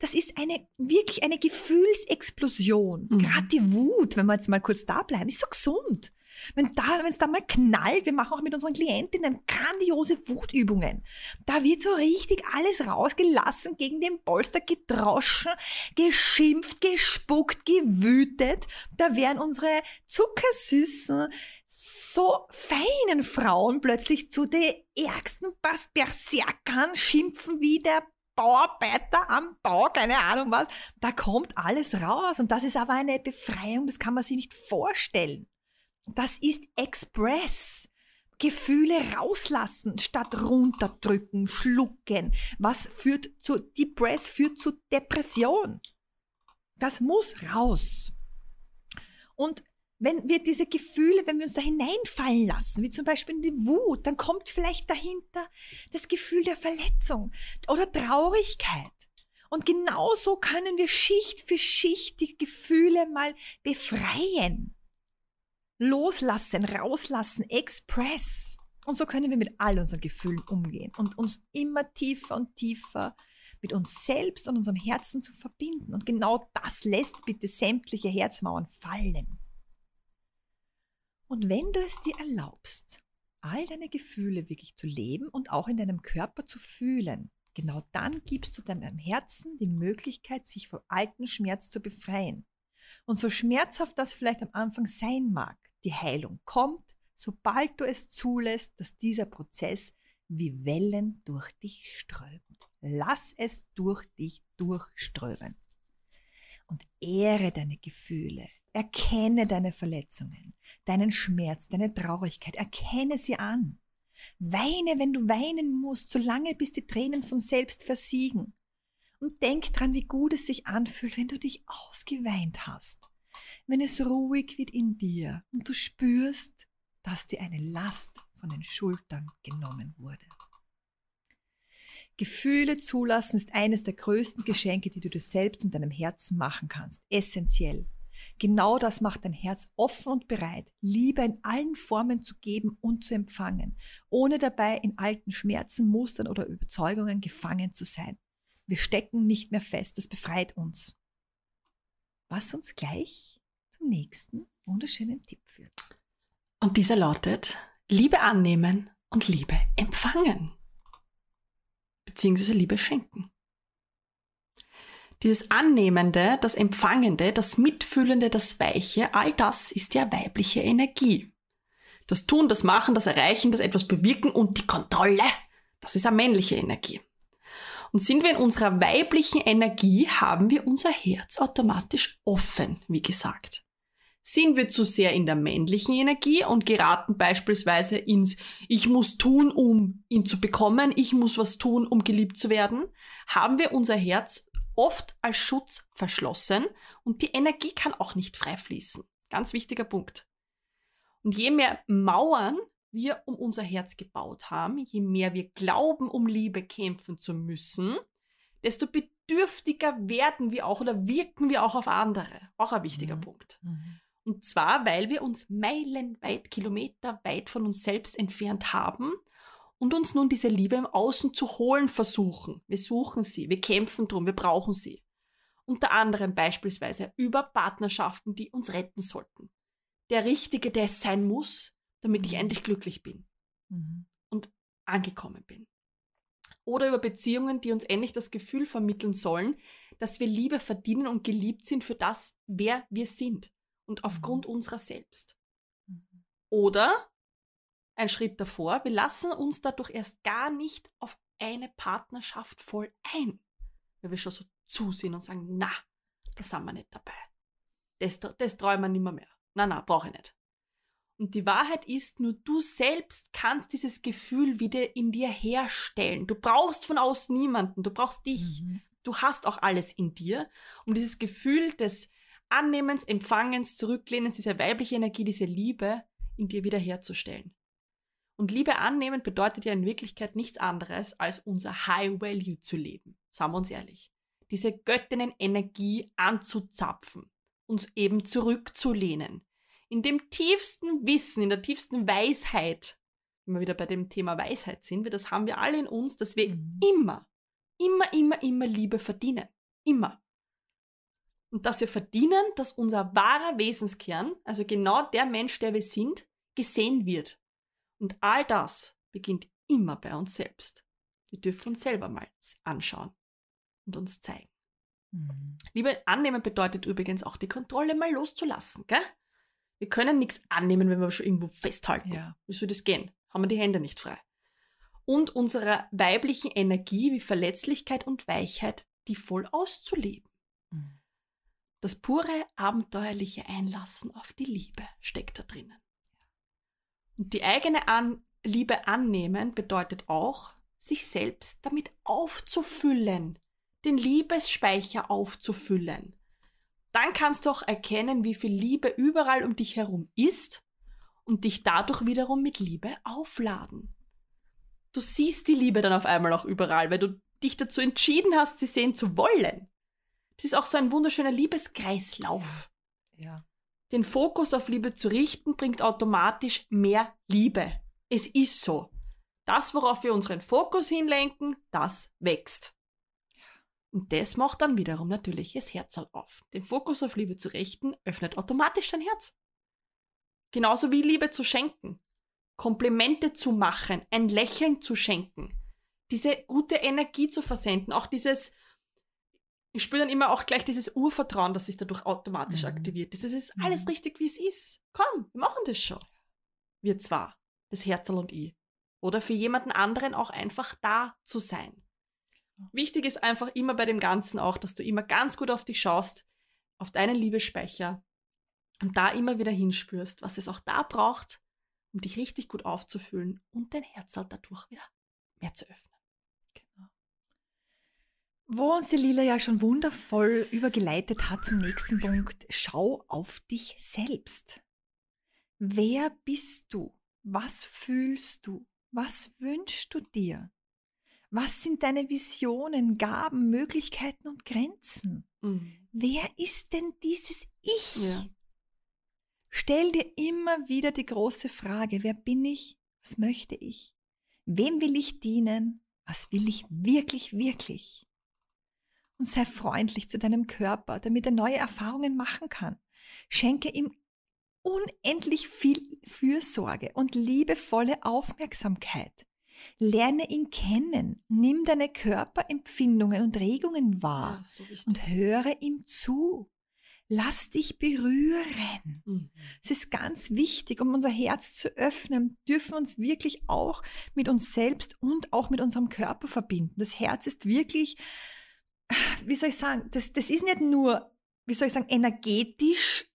Das ist eine, wirklich eine Gefühlsexplosion. Mhm. Gerade die Wut, wenn wir jetzt mal kurz da bleiben, ist so gesund. Wenn da, es da mal knallt, wir machen auch mit unseren Klientinnen grandiose Wutübungen. Da wird so richtig alles rausgelassen, gegen den Polster gedroschen, geschimpft, gespuckt, gewütet. Da werden unsere zuckersüßen, so feinen Frauen plötzlich zu den ärgsten Berserkern schimpfen wie der Bauarbeiter am Bau, keine Ahnung was. Da kommt alles raus und das ist aber eine Befreiung, das kann man sich nicht vorstellen. Das ist Express. Gefühle rauslassen statt runterdrücken, schlucken. Was führt zu Depress führt zu Depression. Das muss raus. Und wenn wir diese Gefühle, wenn wir uns da hineinfallen lassen, wie zum Beispiel in die Wut, dann kommt vielleicht dahinter das Gefühl der Verletzung oder Traurigkeit. Und genauso können wir Schicht für Schicht die Gefühle mal befreien. Loslassen, rauslassen, express. Und so können wir mit all unseren Gefühlen umgehen und uns immer tiefer und tiefer mit uns selbst und unserem Herzen zu verbinden. Und genau das lässt bitte sämtliche Herzmauern fallen. Und wenn du es dir erlaubst, all deine Gefühle wirklich zu leben und auch in deinem Körper zu fühlen, genau dann gibst du deinem Herzen die Möglichkeit, sich vom alten Schmerz zu befreien. Und so schmerzhaft das vielleicht am Anfang sein mag, die Heilung kommt, sobald du es zulässt, dass dieser Prozess wie Wellen durch dich strömt. Lass es durch dich durchströmen. Und ehre deine Gefühle. Erkenne deine Verletzungen, deinen Schmerz, deine Traurigkeit. Erkenne sie an. Weine, wenn du weinen musst, solange bis die Tränen von selbst versiegen. Und denk dran, wie gut es sich anfühlt, wenn du dich ausgeweint hast wenn es ruhig wird in dir und du spürst, dass dir eine Last von den Schultern genommen wurde. Gefühle zulassen ist eines der größten Geschenke, die du dir selbst und deinem Herzen machen kannst. Essentiell. Genau das macht dein Herz offen und bereit, Liebe in allen Formen zu geben und zu empfangen, ohne dabei in alten Schmerzen, Mustern oder Überzeugungen gefangen zu sein. Wir stecken nicht mehr fest, das befreit uns. Was uns gleich? zum nächsten wunderschönen Tipp führt. Und dieser lautet, Liebe annehmen und Liebe empfangen. Beziehungsweise Liebe schenken. Dieses Annehmende, das Empfangende, das Mitfühlende, das Weiche, all das ist ja weibliche Energie. Das Tun, das Machen, das Erreichen, das etwas bewirken und die Kontrolle, das ist ja männliche Energie. Und sind wir in unserer weiblichen Energie, haben wir unser Herz automatisch offen, wie gesagt. Sind wir zu sehr in der männlichen Energie und geraten beispielsweise ins Ich muss tun, um ihn zu bekommen, ich muss was tun, um geliebt zu werden, haben wir unser Herz oft als Schutz verschlossen und die Energie kann auch nicht frei fließen. Ganz wichtiger Punkt. Und je mehr Mauern wir um unser Herz gebaut haben, je mehr wir glauben, um Liebe kämpfen zu müssen, desto bedürftiger werden wir auch oder wirken wir auch auf andere. Auch ein wichtiger mhm. Punkt. Mhm. Und zwar, weil wir uns meilenweit, kilometerweit von uns selbst entfernt haben und uns nun diese Liebe im Außen zu holen versuchen. Wir suchen sie, wir kämpfen drum, wir brauchen sie. Unter anderem beispielsweise über Partnerschaften, die uns retten sollten. Der Richtige, der es sein muss, damit ich mhm. endlich glücklich bin mhm. und angekommen bin. Oder über Beziehungen, die uns endlich das Gefühl vermitteln sollen, dass wir Liebe verdienen und geliebt sind für das, wer wir sind und mhm. aufgrund mhm. unserer selbst. Mhm. Oder ein Schritt davor, wir lassen uns dadurch erst gar nicht auf eine Partnerschaft voll ein, weil wir schon so zusehen und sagen, na, da sind wir nicht dabei. Das, das träumen wir nimmer mehr. Na, na, brauche ich nicht. Und die Wahrheit ist, nur du selbst kannst dieses Gefühl wieder in dir herstellen. Du brauchst von außen niemanden, du brauchst dich. Mhm. Du hast auch alles in dir, um dieses Gefühl des Annehmens, Empfangens, Zurücklehnens, diese weibliche Energie, diese Liebe in dir wiederherzustellen. Und Liebe annehmen bedeutet ja in Wirklichkeit nichts anderes, als unser High Value zu leben. Sagen wir uns ehrlich. Diese Göttinnen-Energie anzuzapfen, uns eben zurückzulehnen. In dem tiefsten Wissen, in der tiefsten Weisheit, wenn wir wieder bei dem Thema Weisheit sind, das haben wir alle in uns, dass wir mhm. immer, immer, immer, immer Liebe verdienen. Immer und dass wir verdienen, dass unser wahrer Wesenskern, also genau der Mensch, der wir sind, gesehen wird. Und all das beginnt immer bei uns selbst. Wir dürfen uns selber mal anschauen und uns zeigen. Mhm. Liebe annehmen bedeutet übrigens auch die Kontrolle mal loszulassen. Gell? Wir können nichts annehmen, wenn wir schon irgendwo festhalten. Ja. Wie soll das gehen? Haben wir die Hände nicht frei. Und unserer weiblichen Energie wie Verletzlichkeit und Weichheit die voll auszuleben. Das pure abenteuerliche Einlassen auf die Liebe steckt da drinnen. Und die eigene An Liebe annehmen bedeutet auch, sich selbst damit aufzufüllen, den Liebesspeicher aufzufüllen. Dann kannst du auch erkennen, wie viel Liebe überall um dich herum ist und dich dadurch wiederum mit Liebe aufladen. Du siehst die Liebe dann auf einmal auch überall, weil du dich dazu entschieden hast, sie sehen zu wollen. Es ist auch so ein wunderschöner Liebeskreislauf. Ja. Den Fokus auf Liebe zu richten, bringt automatisch mehr Liebe. Es ist so. Das, worauf wir unseren Fokus hinlenken, das wächst. Und das macht dann wiederum natürlich das Herz auf. Den Fokus auf Liebe zu richten, öffnet automatisch dein Herz. Genauso wie Liebe zu schenken, Komplimente zu machen, ein Lächeln zu schenken, diese gute Energie zu versenden, auch dieses ich spüre dann immer auch gleich dieses Urvertrauen, das sich dadurch automatisch mhm. aktiviert. Das ist, ist mhm. alles richtig, wie es ist. Komm, wir machen das schon. Wir zwar, das Herzl und ich. Oder für jemanden anderen auch einfach da zu sein. Wichtig ist einfach immer bei dem Ganzen auch, dass du immer ganz gut auf dich schaust, auf deinen Liebespeicher und da immer wieder hinspürst, was es auch da braucht, um dich richtig gut aufzufüllen und dein Herz halt dadurch wieder mehr zu öffnen. Wo uns die Lila ja schon wundervoll übergeleitet hat zum nächsten Punkt, schau auf dich selbst. Wer bist du? Was fühlst du? Was wünschst du dir? Was sind deine Visionen, Gaben, Möglichkeiten und Grenzen? Mhm. Wer ist denn dieses Ich? Ja. Stell dir immer wieder die große Frage, wer bin ich? Was möchte ich? Wem will ich dienen? Was will ich wirklich, wirklich? und sei freundlich zu deinem Körper, damit er neue Erfahrungen machen kann. Schenke ihm unendlich viel Fürsorge und liebevolle Aufmerksamkeit. Lerne ihn kennen, nimm deine Körperempfindungen und Regungen wahr ja, so und höre ihm zu. Lass dich berühren. Mhm. Es mhm. ist ganz wichtig, um unser Herz zu öffnen, dürfen wir uns wirklich auch mit uns selbst und auch mit unserem Körper verbinden. Das Herz ist wirklich wie soll ich sagen, das, das ist nicht nur, wie soll ich sagen, energetisch.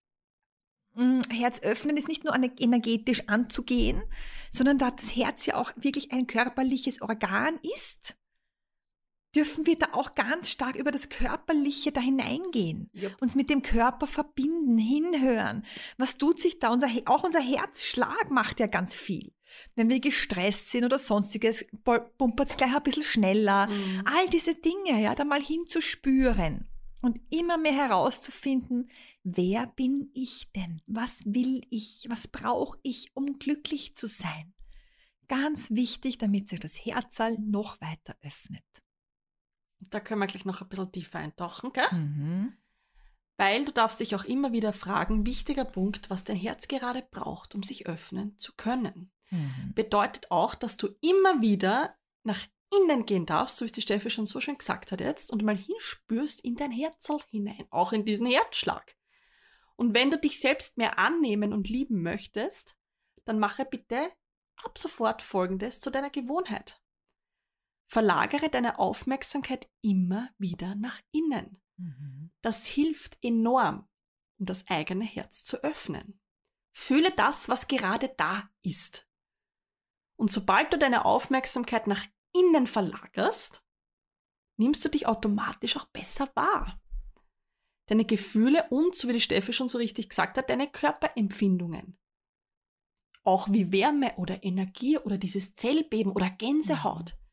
Hm, Herz öffnen ist nicht nur energetisch anzugehen, sondern da das Herz ja auch wirklich ein körperliches Organ ist, dürfen wir da auch ganz stark über das Körperliche da hineingehen, yep. uns mit dem Körper verbinden, hinhören. Was tut sich da? Unser, auch unser Herzschlag macht ja ganz viel. Wenn wir gestresst sind oder sonstiges, pumpert es gleich ein bisschen schneller. Mhm. All diese Dinge, ja, da mal hinzuspüren und immer mehr herauszufinden, wer bin ich denn? Was will ich? Was brauche ich, um glücklich zu sein? Ganz wichtig, damit sich das Herzall noch weiter öffnet. Da können wir gleich noch ein bisschen tiefer eintauchen, gell? Mhm. Weil du darfst dich auch immer wieder fragen, wichtiger Punkt, was dein Herz gerade braucht, um sich öffnen zu können. Mhm. Bedeutet auch, dass du immer wieder nach innen gehen darfst, so wie es die Steffi schon so schön gesagt hat jetzt, und mal hinspürst in dein Herzl hinein, auch in diesen Herzschlag. Und wenn du dich selbst mehr annehmen und lieben möchtest, dann mache bitte ab sofort Folgendes zu deiner Gewohnheit. Verlagere deine Aufmerksamkeit immer wieder nach innen. Mhm. Das hilft enorm, um das eigene Herz zu öffnen. Fühle das, was gerade da ist. Und sobald du deine Aufmerksamkeit nach innen verlagerst, nimmst du dich automatisch auch besser wahr. Deine Gefühle und, so wie die Steffi schon so richtig gesagt hat, deine Körperempfindungen. Auch wie Wärme oder Energie oder dieses Zellbeben oder Gänsehaut mhm.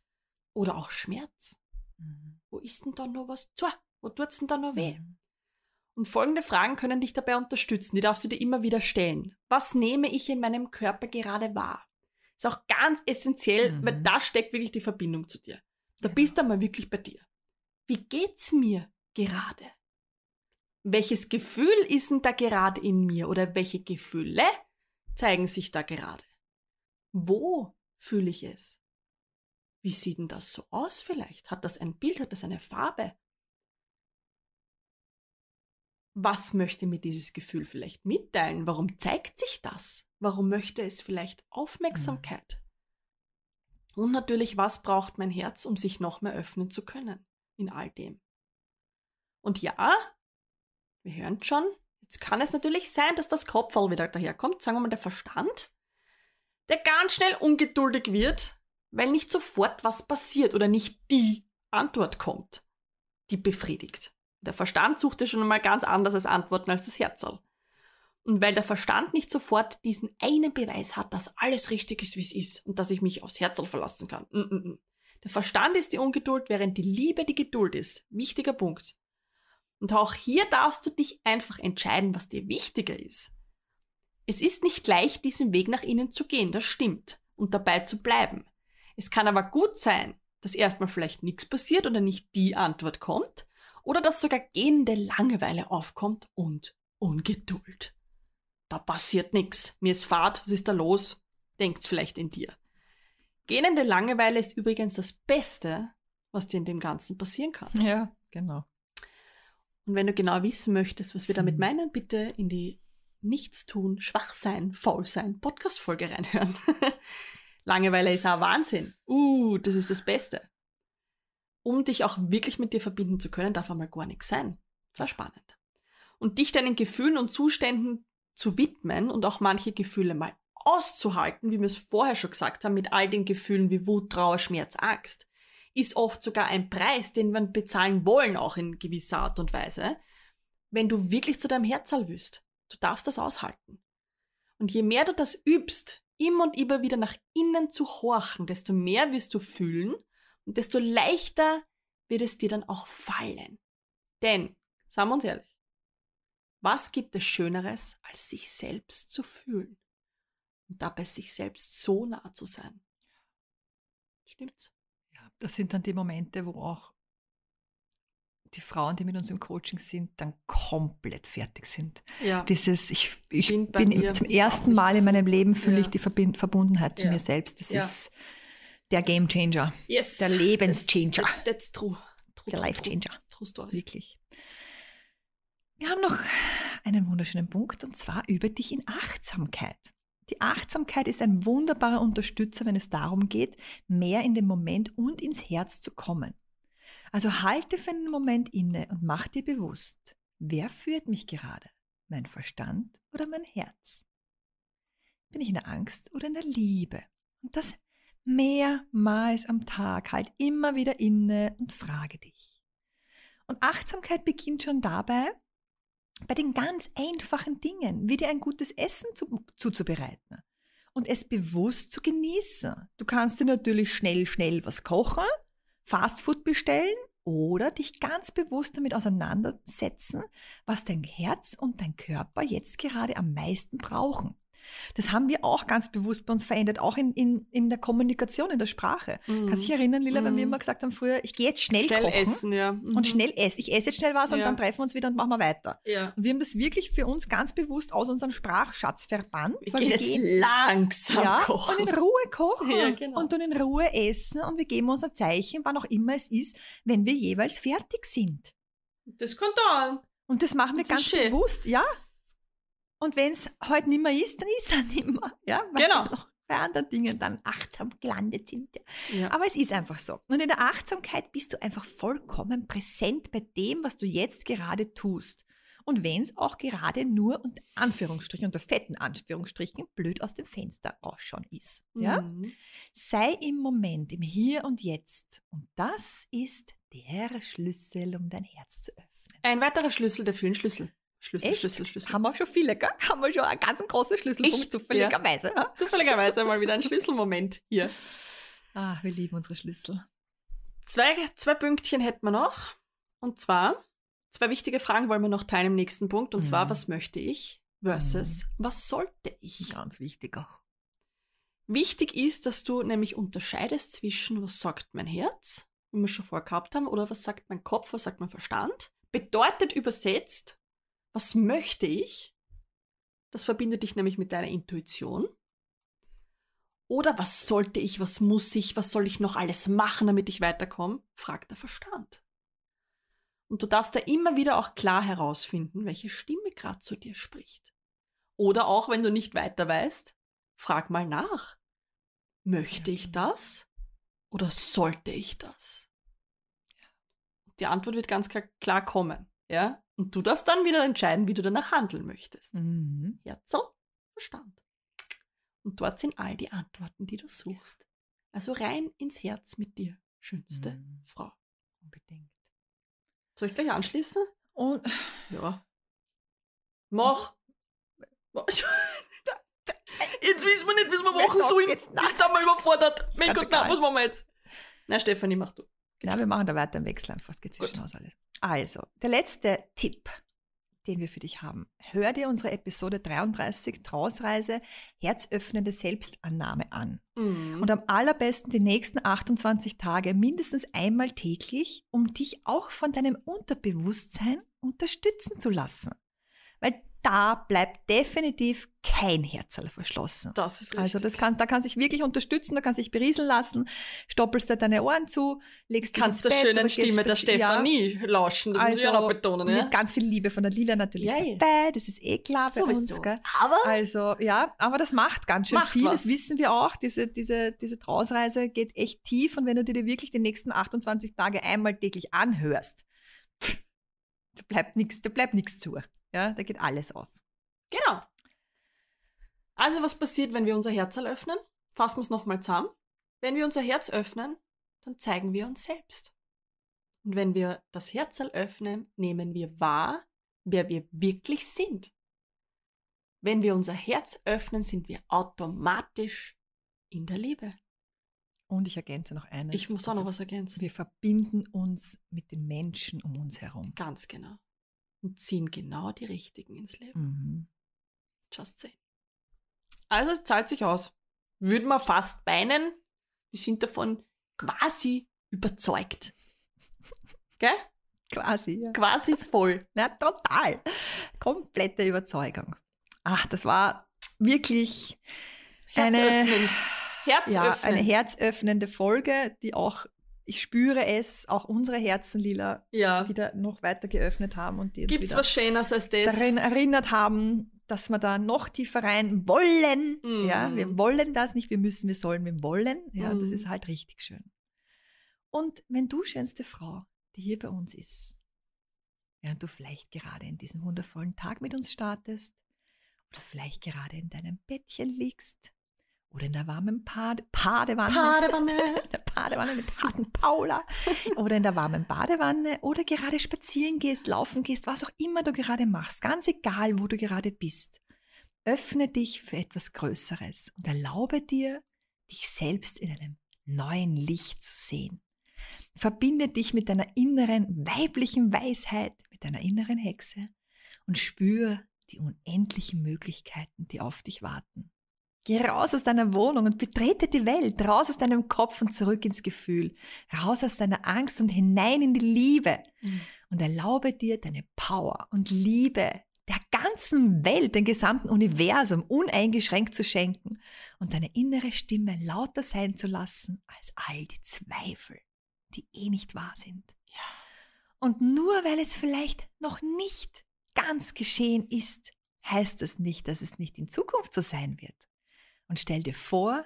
oder auch Schmerz. Mhm. Wo ist denn da noch was zu? Wo tut's denn da noch weh? Mhm. Und folgende Fragen können dich dabei unterstützen. Die darfst du dir immer wieder stellen. Was nehme ich in meinem Körper gerade wahr? Ist auch ganz essentiell, mhm. weil da steckt wirklich die Verbindung zu dir. Da genau. bist du mal wirklich bei dir. Wie geht's mir gerade? Welches Gefühl ist denn da gerade in mir oder welche Gefühle zeigen sich da gerade? Wo fühle ich es? Wie sieht denn das so aus vielleicht? Hat das ein Bild? Hat das eine Farbe? was möchte mir dieses Gefühl vielleicht mitteilen? Warum zeigt sich das? Warum möchte es vielleicht Aufmerksamkeit? Und natürlich, was braucht mein Herz, um sich noch mehr öffnen zu können in all dem? Und ja, wir hören schon, jetzt kann es natürlich sein, dass das Kopfball wieder daherkommt, sagen wir mal der Verstand, der ganz schnell ungeduldig wird, weil nicht sofort was passiert oder nicht die Antwort kommt, die befriedigt. Der Verstand sucht ja schon einmal ganz anderes Antworten als das Herzl. Und weil der Verstand nicht sofort diesen einen Beweis hat, dass alles richtig ist, wie es ist und dass ich mich aufs Herzl verlassen kann. Mm, mm -mm. Der Verstand ist die Ungeduld, während die Liebe die Geduld ist. Wichtiger Punkt. Und auch hier darfst du dich einfach entscheiden, was dir wichtiger ist. Es ist nicht leicht, diesen Weg nach innen zu gehen, das stimmt, und dabei zu bleiben. Es kann aber gut sein, dass erstmal vielleicht nichts passiert oder nicht die Antwort kommt, oder dass sogar gehende Langeweile aufkommt und Ungeduld. Da passiert nichts. mir ist Fahrt, was ist da los? Denkt's vielleicht in dir. Gähnende Langeweile ist übrigens das Beste, was dir in dem Ganzen passieren kann. Ja, genau. Und wenn du genau wissen möchtest, was wir damit hm. meinen, bitte in die Nichtstun, Schwachsein, Faulsein Podcast-Folge reinhören. Langeweile ist auch Wahnsinn. Uh, das ist das Beste um dich auch wirklich mit dir verbinden zu können, darf einmal gar nichts sein. Das war spannend. Und dich deinen Gefühlen und Zuständen zu widmen und auch manche Gefühle mal auszuhalten, wie wir es vorher schon gesagt haben, mit all den Gefühlen wie Wut, Trauer, Schmerz, Angst, ist oft sogar ein Preis, den wir bezahlen wollen, auch in gewisser Art und Weise, wenn du wirklich zu deinem Herzall willst. Du darfst das aushalten. Und je mehr du das übst, immer und immer wieder nach innen zu horchen, desto mehr wirst du fühlen und desto leichter wird es dir dann auch fallen. Denn, sagen wir uns ehrlich, was gibt es Schöneres, als sich selbst zu fühlen und dabei sich selbst so nah zu sein? Stimmt's? Ja, das sind dann die Momente, wo auch die Frauen, die mit uns im Coaching sind, dann komplett fertig sind. Ja. Dieses, ich, ich bin, bin zum ersten Mal in meinem Leben fühle ja. ich die Verbundenheit zu ja. mir selbst. Das ist der Game Changer. Yes. Der Lebenschanger. That's, that's, that's true. true. Der Life Changer. True, true Story. Wirklich. Wir haben noch einen wunderschönen Punkt und zwar über dich in Achtsamkeit. Die Achtsamkeit ist ein wunderbarer Unterstützer, wenn es darum geht, mehr in den Moment und ins Herz zu kommen. Also halte für einen Moment inne und mach dir bewusst, wer führt mich gerade? Mein Verstand oder mein Herz? Bin ich in der Angst oder in der Liebe? Und das mehrmals am Tag. Halt immer wieder inne und frage dich. Und Achtsamkeit beginnt schon dabei, bei den ganz einfachen Dingen, wie dir ein gutes Essen zu, zuzubereiten und es bewusst zu genießen. Du kannst dir natürlich schnell, schnell was kochen, Fastfood bestellen oder dich ganz bewusst damit auseinandersetzen, was dein Herz und dein Körper jetzt gerade am meisten brauchen. Das haben wir auch ganz bewusst bei uns verändert, auch in, in, in der Kommunikation, in der Sprache. Mhm. Kannst du dich erinnern, Lila, mhm. wenn wir immer gesagt haben früher, ich gehe jetzt schnell, schnell kochen essen, ja. Mhm. und schnell essen. Ich esse jetzt schnell was ja. und dann treffen wir uns wieder und machen wir weiter. Ja. Und wir haben das wirklich für uns ganz bewusst aus unserem Sprachschatz verbannt. Ich gehe jetzt gehen, langsam ja, kochen. Und in Ruhe kochen ja, genau. und dann in Ruhe essen und wir geben uns ein Zeichen, wann auch immer es ist, wenn wir jeweils fertig sind. Das kommt an. Und das machen wir das ganz bewusst, ja. Und wenn es heute halt nicht mehr ist, dann ist er nicht mehr. Ja? Weil genau. Noch bei anderen Dingen dann achtsam gelandet sind. Ja. Aber es ist einfach so. Und in der Achtsamkeit bist du einfach vollkommen präsent bei dem, was du jetzt gerade tust. Und wenn es auch gerade nur unter Anführungsstrichen, unter fetten Anführungsstrichen, blöd aus dem Fenster rausschauen ist. Ja? Mhm. Sei im Moment, im Hier und Jetzt. Und das ist der Schlüssel, um dein Herz zu öffnen. Ein weiterer Schlüssel der vielen Schlüssel. Schlüssel, Echt? Schlüssel, Schlüssel. Haben wir schon viele, gell? Haben wir schon einen ganz großen Schlüsselpunkt, zufälligerweise. Ja. Zufälligerweise mal wieder ein Schlüsselmoment hier. Ah, wir lieben unsere Schlüssel. Zwei, zwei Pünktchen hätten wir noch. Und zwar, zwei wichtige Fragen wollen wir noch teilen im nächsten Punkt. Und mhm. zwar, was möchte ich versus mhm. was sollte ich? Ganz wichtig auch. Wichtig ist, dass du nämlich unterscheidest zwischen, was sagt mein Herz, wie wir schon vorher gehabt haben, oder was sagt mein Kopf, was sagt mein Verstand. Bedeutet übersetzt, was möchte ich? Das verbindet dich nämlich mit deiner Intuition. Oder was sollte ich, was muss ich, was soll ich noch alles machen, damit ich weiterkomme? fragt der Verstand. Und du darfst da immer wieder auch klar herausfinden, welche Stimme gerade zu dir spricht. Oder auch wenn du nicht weiter weißt, frag mal nach. Möchte ich das oder sollte ich das? Die Antwort wird ganz klar kommen, ja? Und du darfst dann wieder entscheiden, wie du danach handeln möchtest. Mhm. Ja, so, Verstand. Und dort sind all die Antworten, die du suchst. Also rein ins Herz mit dir, schönste mhm. Frau. Unbedingt. Soll ich gleich anschließen? Und ja. Mach! Mach. Jetzt wissen wir nicht, was wir machen sollen. Jetzt, jetzt sind wir überfordert. Mein Gott, nein, was machen wir jetzt? Nein, Stefanie, mach du. Genau, wir machen da weiter im Wechsel einfach. Geht sich schon aus alles. Also, der letzte Tipp, den wir für dich haben. Hör dir unsere Episode 33 Trausreise herzöffnende Selbstannahme an. Mhm. Und am allerbesten die nächsten 28 Tage mindestens einmal täglich, um dich auch von deinem Unterbewusstsein unterstützen zu lassen. Weil da bleibt definitiv kein Herzl verschlossen. Das ist richtig. Also das kann, da kann sich wirklich unterstützen, da kann sich berieseln lassen, stoppelst dir deine Ohren zu, legst Kannst der Bett, schönen Stimme der Stefanie ja. lauschen, das also, muss ich auch noch also betonen. Ja? Mit ganz viel Liebe von der Lila natürlich ja, dabei, das ist eh klar so bei uns. So. Aber, also, ja, aber das macht ganz schön macht viel, was. das wissen wir auch. Diese, diese, diese Trausreise geht echt tief und wenn du dir wirklich die nächsten 28 Tage einmal täglich anhörst, pff, da bleibt nichts zu. Ja, da geht alles auf. Genau. Also was passiert, wenn wir unser Herz öffnen? Fassen wir es nochmal zusammen. Wenn wir unser Herz öffnen, dann zeigen wir uns selbst. Und wenn wir das Herz öffnen, nehmen wir wahr, wer wir wirklich sind. Wenn wir unser Herz öffnen, sind wir automatisch in der Liebe. Und ich ergänze noch eines. Ich muss auch noch was ergänzen. Wir verbinden uns mit den Menschen um uns herum. Ganz genau und ziehen genau die richtigen ins Leben. Mhm. Just say. Also es zahlt sich aus. Würden wir fast meinen, wir sind davon quasi überzeugt. Gell? Quasi, ja. Quasi voll. Na, total. Komplette Überzeugung. Ach, das war wirklich eine, Herzöffnend. ja, eine herzöffnende Folge, die auch ich spüre es, auch unsere Herzen, Lila, ja. wieder noch weiter geöffnet haben und die uns wieder was Schönes als das? darin erinnert haben, dass wir da noch tiefer rein wollen. Mm. Ja, wir wollen das nicht, wir müssen, wir sollen, wir wollen. Ja, mm. das mhm. ist halt richtig schön. Und wenn du, schönste Frau, die hier bei uns ist, während du vielleicht gerade in diesen wundervollen Tag mit uns startest oder vielleicht gerade in deinem Bettchen liegst oder in der warmen Pade Padewanne. Padewanne. in der Badewanne mit harten Paula. oder in der warmen Badewanne. Oder gerade spazieren gehst, laufen gehst, was auch immer du gerade machst. Ganz egal, wo du gerade bist. Öffne dich für etwas Größeres und erlaube dir, dich selbst in einem neuen Licht zu sehen. Verbinde dich mit deiner inneren weiblichen Weisheit, mit deiner inneren Hexe und spür die unendlichen Möglichkeiten, die auf dich warten. Geh raus aus deiner Wohnung und betrete die Welt, raus aus deinem Kopf und zurück ins Gefühl, raus aus deiner Angst und hinein in die Liebe. Mhm. Und erlaube dir deine Power und Liebe der ganzen Welt, dem gesamten Universum uneingeschränkt zu schenken und deine innere Stimme lauter sein zu lassen als all die Zweifel, die eh nicht wahr sind. Ja. Und nur weil es vielleicht noch nicht ganz geschehen ist, heißt das nicht, dass es nicht in Zukunft so sein wird. Und stell dir vor,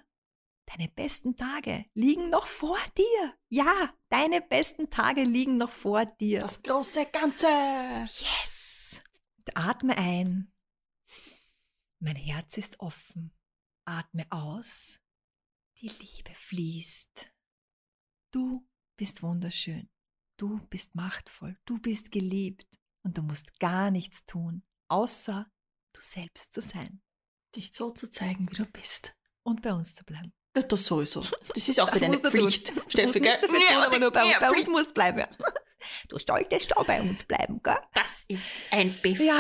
deine besten Tage liegen noch vor dir. Ja, deine besten Tage liegen noch vor dir. Das große Ganze. Yes. Und atme ein. Mein Herz ist offen. Atme aus. Die Liebe fließt. Du bist wunderschön. Du bist machtvoll. Du bist geliebt. Und du musst gar nichts tun, außer du selbst zu sein dich so zu zeigen, wie du bist. Und bei uns zu bleiben. Das, ist das sowieso. Das ist auch wieder eine Pflicht. Tun. Steffi, gell? Du ja, aber nur bei, ja, bei uns musst bleiben. Du solltest schon bei uns bleiben, gell? Das ist ein Befehl. Ja.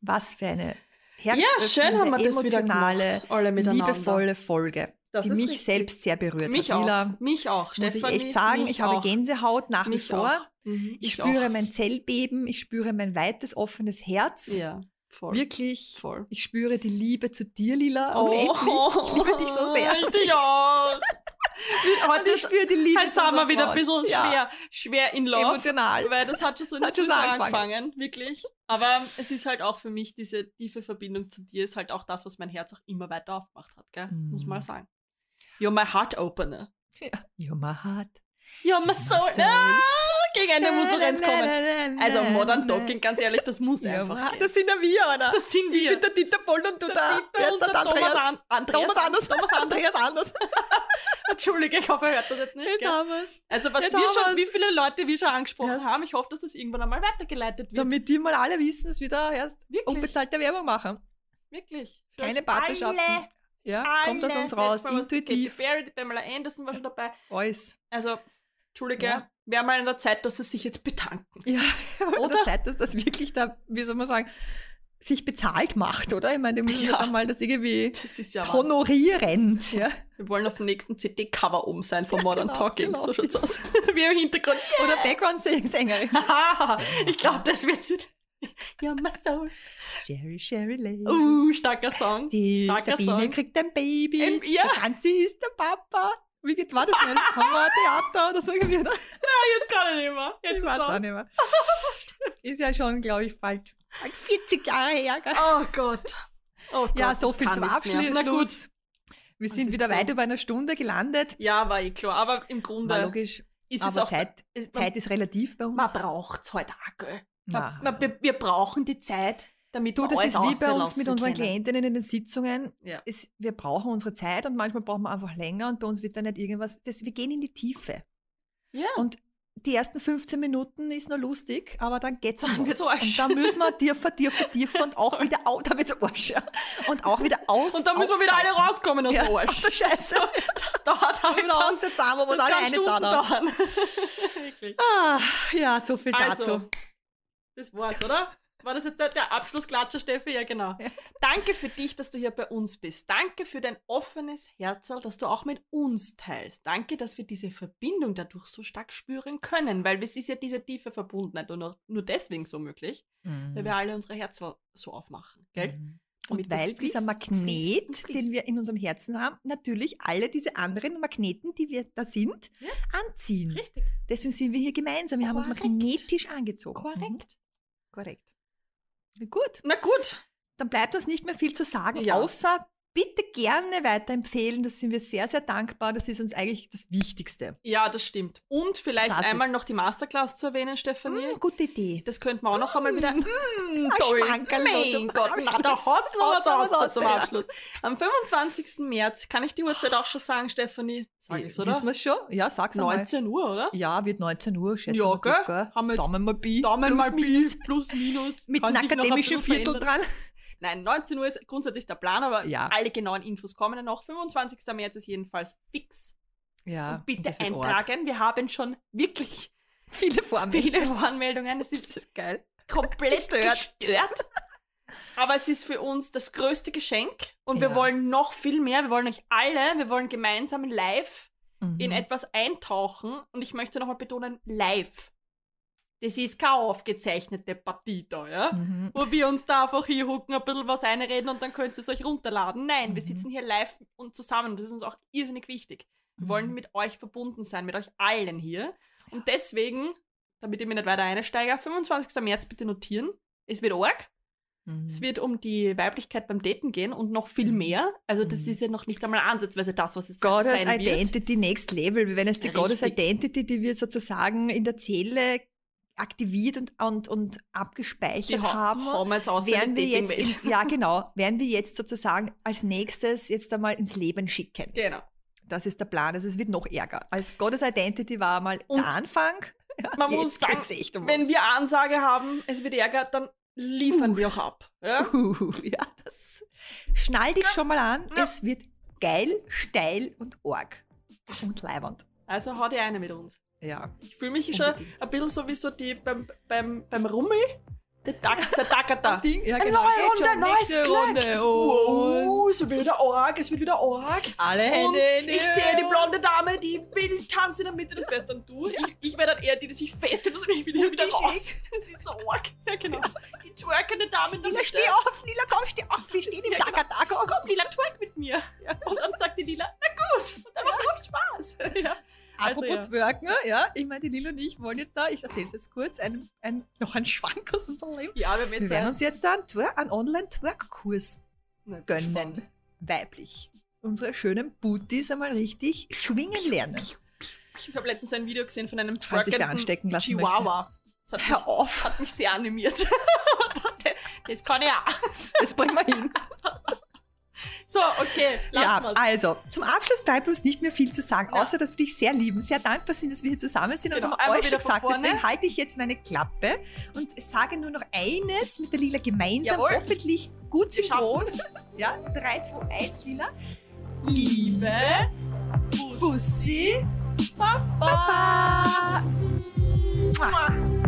Was für eine ja, schön haben wir das wieder gemacht, liebevolle Folge. Das die mich selbst sehr berührt mich hat. Auch. Mila, mich auch. Stefanie, muss ich echt sagen, ich habe auch. Gänsehaut nach mich wie vor. Mhm, ich, ich, spüre auch. mein Zellbeben, ich spüre mein weites, offenes Herz. Ja. Voll. Wirklich. Voll. Ich spüre die Liebe zu dir, Lila. Oh, ich liebe dich so sehr. Oh, ich auch. heute, ich spüre die Liebe. Heute halt sind wir wieder ein bisschen ja. schwer, in Love. Emotional. Weil das hat schon so in der angefangen. angefangen. Wirklich. Aber es ist halt auch für mich, diese tiefe Verbindung zu dir ist halt auch das, was mein Herz auch immer weiter aufgemacht hat, gell? Mm. Muss man mhm. sagen. You're my heart opener. Ja. You're my heart. You're my soul. my soul. Ah! gegen Gegeneinander muss noch eins kommen. Also Modern Talking, ganz ehrlich, das muss einfach Das sind ja wir, oder? Das sind wir. Ich bin der Dieter Bold und du der, der, der, Andreas, An Thomas Anders. Thomas Andreas Anders. Entschuldige, ich hoffe, er hört das jetzt nicht. Jetzt gell? haben wir's. Also was jetzt wir schon, wie viele Leute wir schon angesprochen erst. haben, ich hoffe, dass das irgendwann einmal weitergeleitet wird. Damit die mal alle wissen, dass wir da erst Wirklich? unbezahlte Werbung machen. Wirklich. Für Keine Partnerschaften. Alle. Ja, alle. kommt aus uns raus. Intuitiv. Katy Perry, die Pamela Anderson war schon dabei. Alles. Also, Entschuldige, ja wäre mal in der Zeit, dass sie sich jetzt betanken. Ja, oder? In der Zeit, dass das wirklich da, wie soll man sagen, sich bezahlt macht, oder? Ich meine, die müssen ja, dann halt mal das irgendwie das ist ja honorierend. Ja. Wir wollen auf dem nächsten CD-Cover oben sein von Modern genau, Talking. Genau, so schaut's aus. wie im Hintergrund. Yeah. Oder Background-Sängerin. ich glaube, das wird sie. You're my soul. Sherry, Sherry Lane. Uh, starker Song. Die starker Sabine Song. kriegt ein Baby. Ähm, ja. Der Franzi ist der Papa. Wie geht, war das denn? Haben wir Theater oder so irgendwie, oder? Ja, jetzt kann ich nicht mehr. Jetzt ich weiß auch. nicht mehr. Ist ja schon, glaube ich, bald 40 Jahre her. Gell? Oh Gott. Oh Gott. Ja, so viel zum Abschluss. Wir sind wieder so. weit über einer Stunde gelandet. Ja, war ich eh klar. Aber im Grunde war logisch. ist aber es auch. Zeit, Zeit man, ist relativ bei uns. Man braucht es heute halt auch, gell? Man, man, wir, wir brauchen die Zeit damit du, das ist wie bei uns mit unseren können. Klientinnen in den Sitzungen. Ja. Es, wir brauchen unsere Zeit und manchmal brauchen wir einfach länger und bei uns wird dann nicht irgendwas. Das, wir gehen in die Tiefe. Ja. Und die ersten 15 Minuten ist noch lustig, aber dann geht's dann um was. Arsch. Und dann müssen wir tiefer, tiefer, tiefer und auch wieder aus, dann wird's Arsch. Und auch wieder aus. Und dann müssen wir wieder alle rauskommen aus ja, dem Arsch. Ach, der Scheiße. Das dauert halt wieder aus der Zahn, wo wir alle eine Zahn haben. ah, ja, so viel also, dazu. Das war's, oder? War das jetzt der Abschlussklatscher, Steffi? Ja, genau. Danke für dich, dass du hier bei uns bist. Danke für dein offenes Herzl, das du auch mit uns teilst. Danke, dass wir diese Verbindung dadurch so stark spüren können, weil es ist ja diese tiefe Verbundenheit und nur, nur deswegen so möglich, mhm. weil wir mhm. alle unsere Herzl so aufmachen, gell? Mhm. Und weil fließt, dieser Magnet, fließt, fließt. den wir in unserem Herzen haben, natürlich alle diese anderen Magneten, die wir da sind, ja. anziehen. Richtig. Deswegen sind wir hier gemeinsam. Wir Korrekt. haben uns magnetisch angezogen. Korrekt. Mhm. Korrekt. Gut. Na gut. Dann bleibt uns nicht mehr viel zu sagen, ja. außer bitte gerne weiterempfehlen. Das sind wir sehr, sehr dankbar. Das ist uns eigentlich das Wichtigste. Ja, das stimmt. Und vielleicht das einmal noch die Masterclass zu erwähnen, Stefanie. Mm, gute Idee. Das könnten wir auch noch mm, einmal wieder. Mm, mm toll. Mein also Gott, na, da hat's noch was aus, zum Abschluss. Am 25. März kann ich die Uhrzeit auch schon sagen, Stefanie. Sag ich's, oder? Wissen wir schon? Ja, sag's 19 Uhr, oder? Ja, wird 19 Uhr, schätze ja, gell? Haben wir Daumen mal Bi. Daumen mal Bi, plus minus. Mit einem akademischen Viertel dran. Nein, 19 Uhr ist grundsätzlich der Plan, aber ja. alle genauen Infos kommen dann noch. 25. März ist jedenfalls fix. Ja. Und bitte eintragen. Wir haben schon wirklich viele Voranmeldungen. Viele Voranmeldungen. Das ist, das ist geil. komplett gestört. gestört. Aber es ist für uns das größte Geschenk und ja. wir wollen noch viel mehr. Wir wollen euch alle, wir wollen gemeinsam live mhm. in etwas eintauchen. Und ich möchte nochmal betonen, live das ist keine aufgezeichnete Partie da, ja? Mhm. Wo wir uns da einfach hier hucken, ein bisschen was einreden und dann könnt ihr es euch runterladen. Nein, mhm. wir sitzen hier live und zusammen. Das ist uns auch irrsinnig wichtig. Wir mhm. wollen mit euch verbunden sein, mit euch allen hier. Und deswegen, damit ich mich nicht weiter einsteige, 25. März bitte notieren. Es wird arg. Es mhm. wird um die Weiblichkeit beim Daten gehen und noch viel mhm. mehr. Also das mhm. ist ja noch nicht einmal ansatzweise das, was es Goddess sein wird. Goddess Identity Next Level. Wir werden jetzt die Richtig. Goddess Identity, die wir sozusagen in der Zelle aktiviert und, und, und abgespeichert ha haben, haben wir jetzt werden wir jetzt in, ja genau, werden wir jetzt sozusagen als nächstes jetzt einmal ins Leben schicken. Genau. Das ist der Plan. Also es wird noch ärger. Als Gottes Identity war mal und der Anfang. Man muss sagen, ich, wenn wir Ansage haben, es wird ärger, dann liefern uh. wir auch ab. Ja, uh, ja das schnall dich ja. schon mal an. Ja. Es wird geil, steil und org und leiwand. Also haut ihr eine mit uns. Ja, ich fühle mich schon ein bisschen so wie so die beim, beim, beim Rummel. Der Tag, der ja, genau. Eine neue Runde, schon, neues Glück. Runde. Oh. Wow, es wird wieder Org, es wird wieder Org. Alle Hände. ich sehe die blonde Dame, die will tanzen in der Mitte, das wärst dann du. Ja. Ich, ich wäre dann eher die, die sich festhält und ich will hier wieder raus. Shake. Das ist so arg. Ja, genau. Die twerkende Dame in Lila, steh auf, Lila, komm, steh auf. Wir stehen im ja, Tagata. Genau. Komm, Lila, twerk mit mir. Ja. Und dann sagt die Lila, na gut. Und dann ja. es auch Spaß. Ja. Also Apropos also, ja. Twerken, ne? ja, ich meine, die Lilo und ich wollen jetzt da, ich erzähle es jetzt kurz, ein, ein, noch einen Schwank aus unserem Leben. Ja, wir, wir werden uns jetzt da einen, Twer einen Online-Twerk-Kurs gönnen. Spannend. Weiblich. Unsere schönen Booties einmal richtig schwingen lernen. Ich habe letztens ein Video gesehen von einem twerkenden Chihuahua. Das hat, Hör mich, auf. hat mich sehr animiert. das kann ich auch. Das bringen wir hin. So, okay, lass ja, mal's. Also, zum Abschluss bleibt uns nicht mehr viel zu sagen, ja. außer dass wir dich sehr lieben, sehr dankbar sind, dass wir hier zusammen sind. Also, genau, euch schon gesagt, deswegen halte ich jetzt meine Klappe und sage nur noch eines mit der Lila gemeinsam, Jawohl. hoffentlich gut zu synchron. Ja, 3, 2, 1, Lila. Liebe, Bussi, Bussi Papa. Papa.